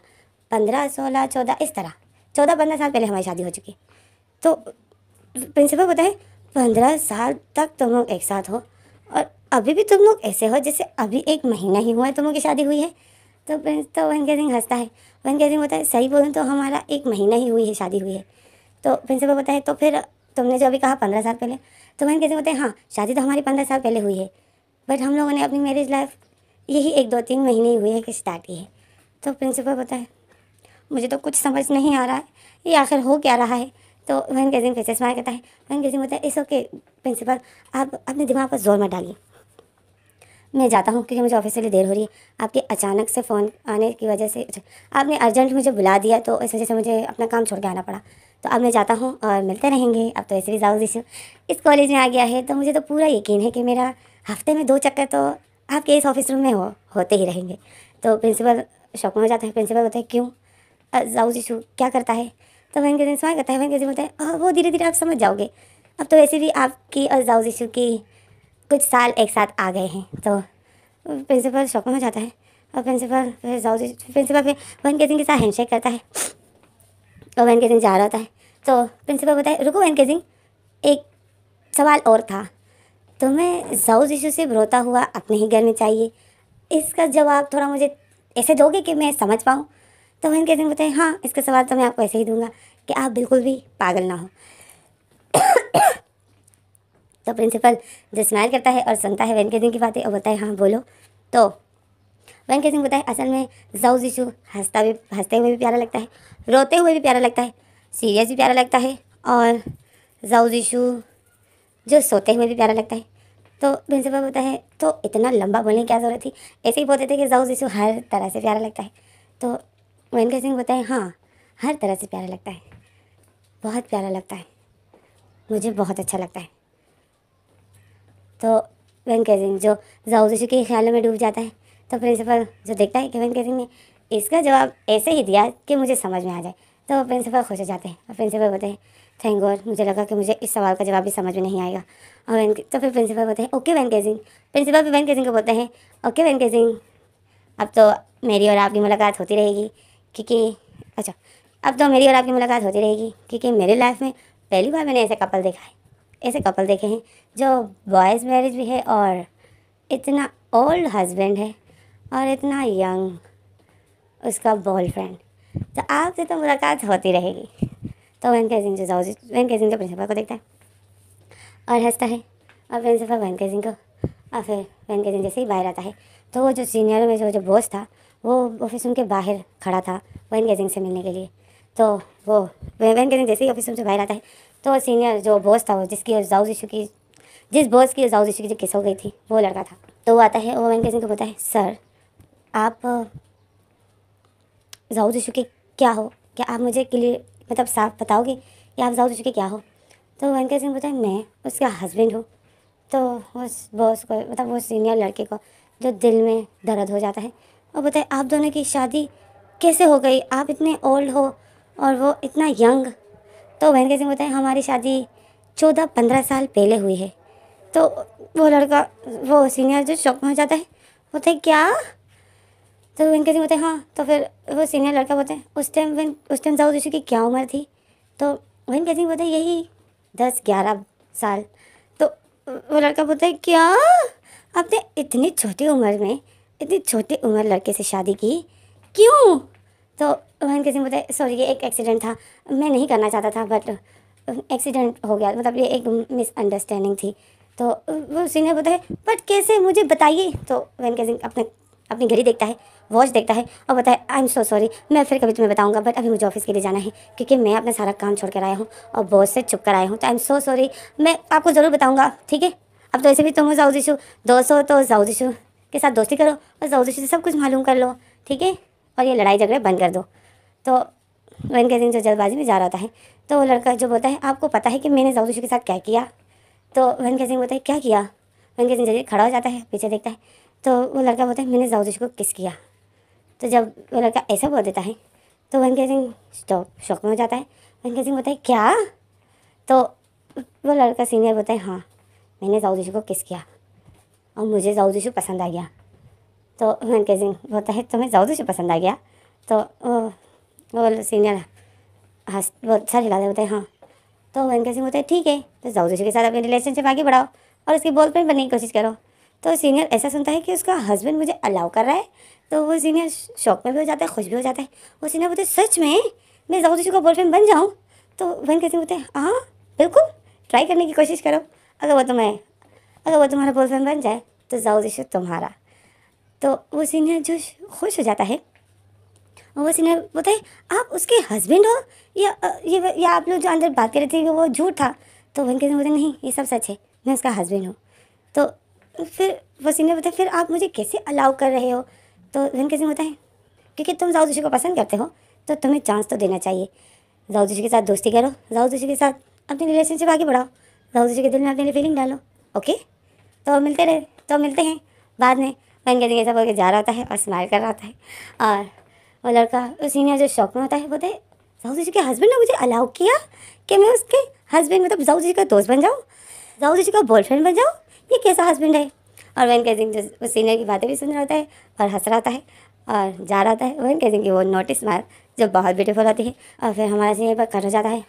A: पंद्रह सोलह चौदह इस तरह चौदह पंद्रह साल पहले हमारी शादी हो चुकी तो प्रिंसिपल बताए पंद्रह साल तक तुम लोग एक साथ हो अभी भी तुम लोग ऐसे हो जैसे अभी एक महीना ही हुआ है तुम लोग की शादी हुई है तो तो वन सिंह हंसता है वन सिंह बोलता है सही बोलूँ तो हमारा एक महीना ही हुई है शादी हुई है तो प्रिंसिपल बोलता है तो फिर तुमने जो अभी कहा पंद्रह साल पहले तो वन सिंह बोलते हैं हाँ शादी तो हमारी पंद्रह साल पहले हुई है बट हम लोगों ने अपनी मैरिज लाइफ यही एक दो तीन महीने ही हुई है कि स्टार्ट ही है तो प्रिंसिपल बोलता है मुझे तो कुछ समझ नहीं आ रहा है ये आखिर हो क्या रहा है तो वन गेजिंग फिर से कहता है वन गेजिंग बोलता है इस ओके प्रिंसिपल आप अपने दिमाग पर जोर मत डालिए मैं जाता हूँ क्योंकि मुझे ऑफिस के लिए देर हो रही है आपके अचानक से फ़ोन आने की वजह से अच्छा, आपने अर्जेंट मुझे बुला दिया तो इस वजह से मुझे अपना काम छोड़ के आना पड़ा तो अब मैं जाता हूँ और मिलते रहेंगे अब तो ऐसे भी जाऊँ इशू इस कॉलेज में आ गया है तो मुझे तो पूरा यकीन है कि मेरा हफ्ते में दो चक्कर तो आपके इस ऑफिस रूम में हो होते ही रहेंगे तो प्रिंसिपल शौक में हो जाता है प्रिंसिपल बोलते हैं क्यों जाऊज शू क्या करता है तो वैन कैसे स्वागत करता है वैन कैसे बोलते हैं वो धीरे धीरे आप समझ जाओगे अब तो वैसे भी आपकी और जाऊज इशू की कुछ साल एक साथ आ गए हैं तो प्रिंसिपल शौक में हो जाता है और प्रिंसिपल फिर साहू प्रिंसिपल फिर वन के सिंह के साथ हैंडशेक करता है और वन के सिंह जा रहा होता है तो प्रिंसिपल बताए रुको वन के सिंह एक सवाल और था तुम्हें साउथ इशू से भरोता हुआ अपने ही घर में चाहिए इसका जवाब थोड़ा मुझे ऐसे दोगे कि मैं समझ पाऊँ तो वन के सिंह बताए हाँ इसका सवाल तो मैं आपको ऐसे ही दूंगा कि आप बिल्कुल भी पागल ना हो तो प्रिंसिपल जो स्माइल करता है और सुनता है वेंकट सिंह की बातें और बोलता है हाँ बोलो तो वेंकट सिंह बोलता है असल में जाऊ जीशु हंसता भी हंसते हुए भी प्यारा लगता है रोते हुए भी प्यारा लगता है सीरियस भी प्यारा लगता है और जाऊ जीशु जो सोते हुए भी प्यारा लगता है तो प्रिंसिपल बोलता है तो इतना लंबा बोलने की क्या ज़रूरत थी ऐसे ही बोलते थे कि जाऊ जीशु हर तरह से प्यारा लगता है तो वेंकट सिंह बोलता है हाँ हर तरह से प्यारा लगता है बहुत प्यारा लगता है मुझे बहुत अच्छा लगता है तो वैनकेसिंग केसिंग जो जाओजिशु के ख्यालों में डूब जाता है तो प्रिंसिपल जो देखता है कि वैनकेसिंग ने इसका जवाब ऐसे ही दिया कि मुझे समझ में आ जाए तो प्रिंसिपल खुश हो जाते हैं और प्रिंसिपल बोलते हैं थैंक गॉड मुझे लगा कि मुझे इस सवाल का जवाब भी समझ में नहीं आएगा और वैन तो फिर प्रिंसिपल बोलते हैं ओके वैन केजिंग प्रिंसिपल भी वैन केजिंग को बोलते हैं ओके वैन केजिंग अब तो मेरी और आपकी मुलाकात होती रहेगी क्योंकि अच्छा अब तो मेरी और आपकी मुलाकात होती रहेगी क्योंकि मेरी लाइफ में पहली बार मैंने ऐसे कपल देखा है ऐसे कपल देखे हैं जो बॉयज़ मैरिज भी है और इतना ओल्ड हस्बैंड है और इतना यंग उसका बॉयफ्रेंड तो आपसे तो मुलाकात होती रहेगी तो वनके सिंह जो जाओ वनके सिंह जो प्रिंसिपल को देखता है और हंसता है और प्रिंसिपल के सिंह को और फिर के सिंह जैसे ही बाहर आता है तो वो जो सीनियर में जो जो बॉस था वो ऑफिस रूम के बाहर खड़ा था के सिंह से मिलने के लिए तो वो वैन के सिंह जैसे ही ऑफिस रूम से बाहर आता है तो सीनियर जो बॉस था वो जिसकी जाऊ इशू की जिस बॉस की जाऊ इशू की किस हो गई थी वो लड़का था तो वो आता है वो मैंने को पता है सर आप जाऊ इशू के क्या हो क्या आप मुझे क्लियर मतलब साफ बताओगे कि आप जाऊ इशू के क्या हो तो वनका सिंह बोलता है मैं उसका हस्बैंड हूँ तो उस बॉस को मतलब वो सीनियर लड़के को जो दिल में दर्द हो जाता है और बताए आप दोनों की शादी कैसे हो गई आप इतने ओल्ड हो और वो इतना यंग तो बहन कैसे बताएं हमारी शादी चौदह पंद्रह साल पहले हुई है तो वो लड़का वो सीनियर जो शौक में हो जाता है बोलते क्या तो बहन कैसे बोलते हाँ तो फिर वो सीनियर लड़का बोलते हैं उस टाइम बहन उस टाइम जाऊ जैसे की क्या उम्र थी तो बहन कैसे बोलते यही दस ग्यारह साल तो वो लड़का बोलता है क्या आपने इतनी छोटी उम्र में इतनी छोटी उम्र लड़के से शादी की क्यों तो वहन सिंह बोलते सॉरी ये एक एक्सीडेंट था मैं नहीं करना चाहता था बट एक्सीडेंट uh, हो गया मतलब ये एक मिसअंडरस्टैंडिंग थी तो uh, वो सिंह बोलते बट कैसे मुझे बताइए तो वनके सिंह अपने अपनी घड़ी देखता है वॉच देखता है और बताए आई एम सो सॉरी मैं फिर कभी तुम्हें बताऊंगा बट अभी मुझे ऑफिस के लिए जाना है क्योंकि मैं अपना सारा काम छोड़ कर आया हूँ और बॉस से छुप कर आया हूँ तो आई एम सो सॉरी मैं आपको ज़रूर बताऊँगा ठीक है अब तो ऐसे भी तुम हो जाऊजिशु दोस्त हो तो जाऊजिशु के साथ दोस्ती करो और जाऊजिशु से सब कुछ मालूम कर लो ठीक है और ये लड़ाई झगड़े बंद कर दो तो वन के दिन जो जल्दबाजी में जा रहा होता है तो वो लड़का जो बोलता है आपको पता है कि मैंने जवदुशी के साथ क्या किया तो वन के सिंह बोलता है क्या किया वन के सिंह जल्दी खड़ा हो जाता है पीछे देखता है तो वो लड़का बोलता है मैंने जवदुशी को किस किया तो जब वो लड़का ऐसा बोल देता है तो वन के सिंह तो शौक में हो जाता है वन के सिंह बोलता है क्या तो वो लड़का सीनियर बोलता है हाँ मैंने जाऊदीशू को किस किया और मुझे जाऊदीशू पसंद आ गया तो उनके सिंह बोलता है तुम्हें जादू से पसंद आ गया तो वो वो सीनियर हंस वो सर हिला रहे होते हैं हाँ तो उनके सिंह बोलते हैं ठीक है तो जादू के साथ अपनी रिलेशनशिप आगे बढ़ाओ और उसकी बॉल पेन बनने की कोशिश करो तो सीनियर ऐसा सुनता है कि उसका हस्बैंड मुझे अलाउ कर रहा है तो वो सीनियर शौक में भी हो जाता है खुश भी हो जाता है वो सीनियर बोलते सच में मैं जाऊँ का बॉयफ्रेंड बन जाऊँ तो बहन कहते बोलते हाँ बिल्कुल ट्राई करने की कोशिश करो अगर वो तुम्हें अगर वो तुम्हारा बॉयफ्रेंड बन जाए तो जाओ तुम्हारा तो वो सिंह जो खुश हो जाता है वो सिंह बोलता है आप उसके हस्बैंड हो या ये या आप लोग जो अंदर बात कर रहे थे वो झूठ था तो वेंकट सिंह बोलते नहीं ये सब सच है मैं उसका हस्बैंड हूँ तो फिर वो सिंह बोलते फिर आप मुझे कैसे अलाउ कर रहे हो तो वेंकट सिंह बोलता है क्योंकि तुम जाओ जोशी को पसंद करते हो तो तुम्हें चांस तो देना चाहिए जाओ जोशी के साथ दोस्ती करो जाओ जोशी के साथ अपनी रिलेशनशिप आगे बढ़ाओ जाओ जोशी के दिल में अपनी लिए फीलिंग डालो ओके तो मिलते रहे तो मिलते हैं बाद में बन के देखिए सब बोल के जा रहा होता है और स्माइल कर रहा होता है और वो लड़का उस सीनियर जो शौक में होता है बोलते जाऊ जी के हस्बैंड ने मुझे अलाउ किया कि मैं उसके हस्बैंड मतलब जाऊ जी का दोस्त बन जाऊँ जाऊ जी का बॉयफ्रेंड बन जाऊँ ये कैसा हस्बैंड है और वहन कहती जो उस सीनियर की बातें भी सुन रहा होता है और हंस रहा होता है और जा रहा होता है वहन कहती वो नोटिस मार जब बहुत ब्यूटीफुल होती है और फिर हमारा सीनियर पर कर जाता है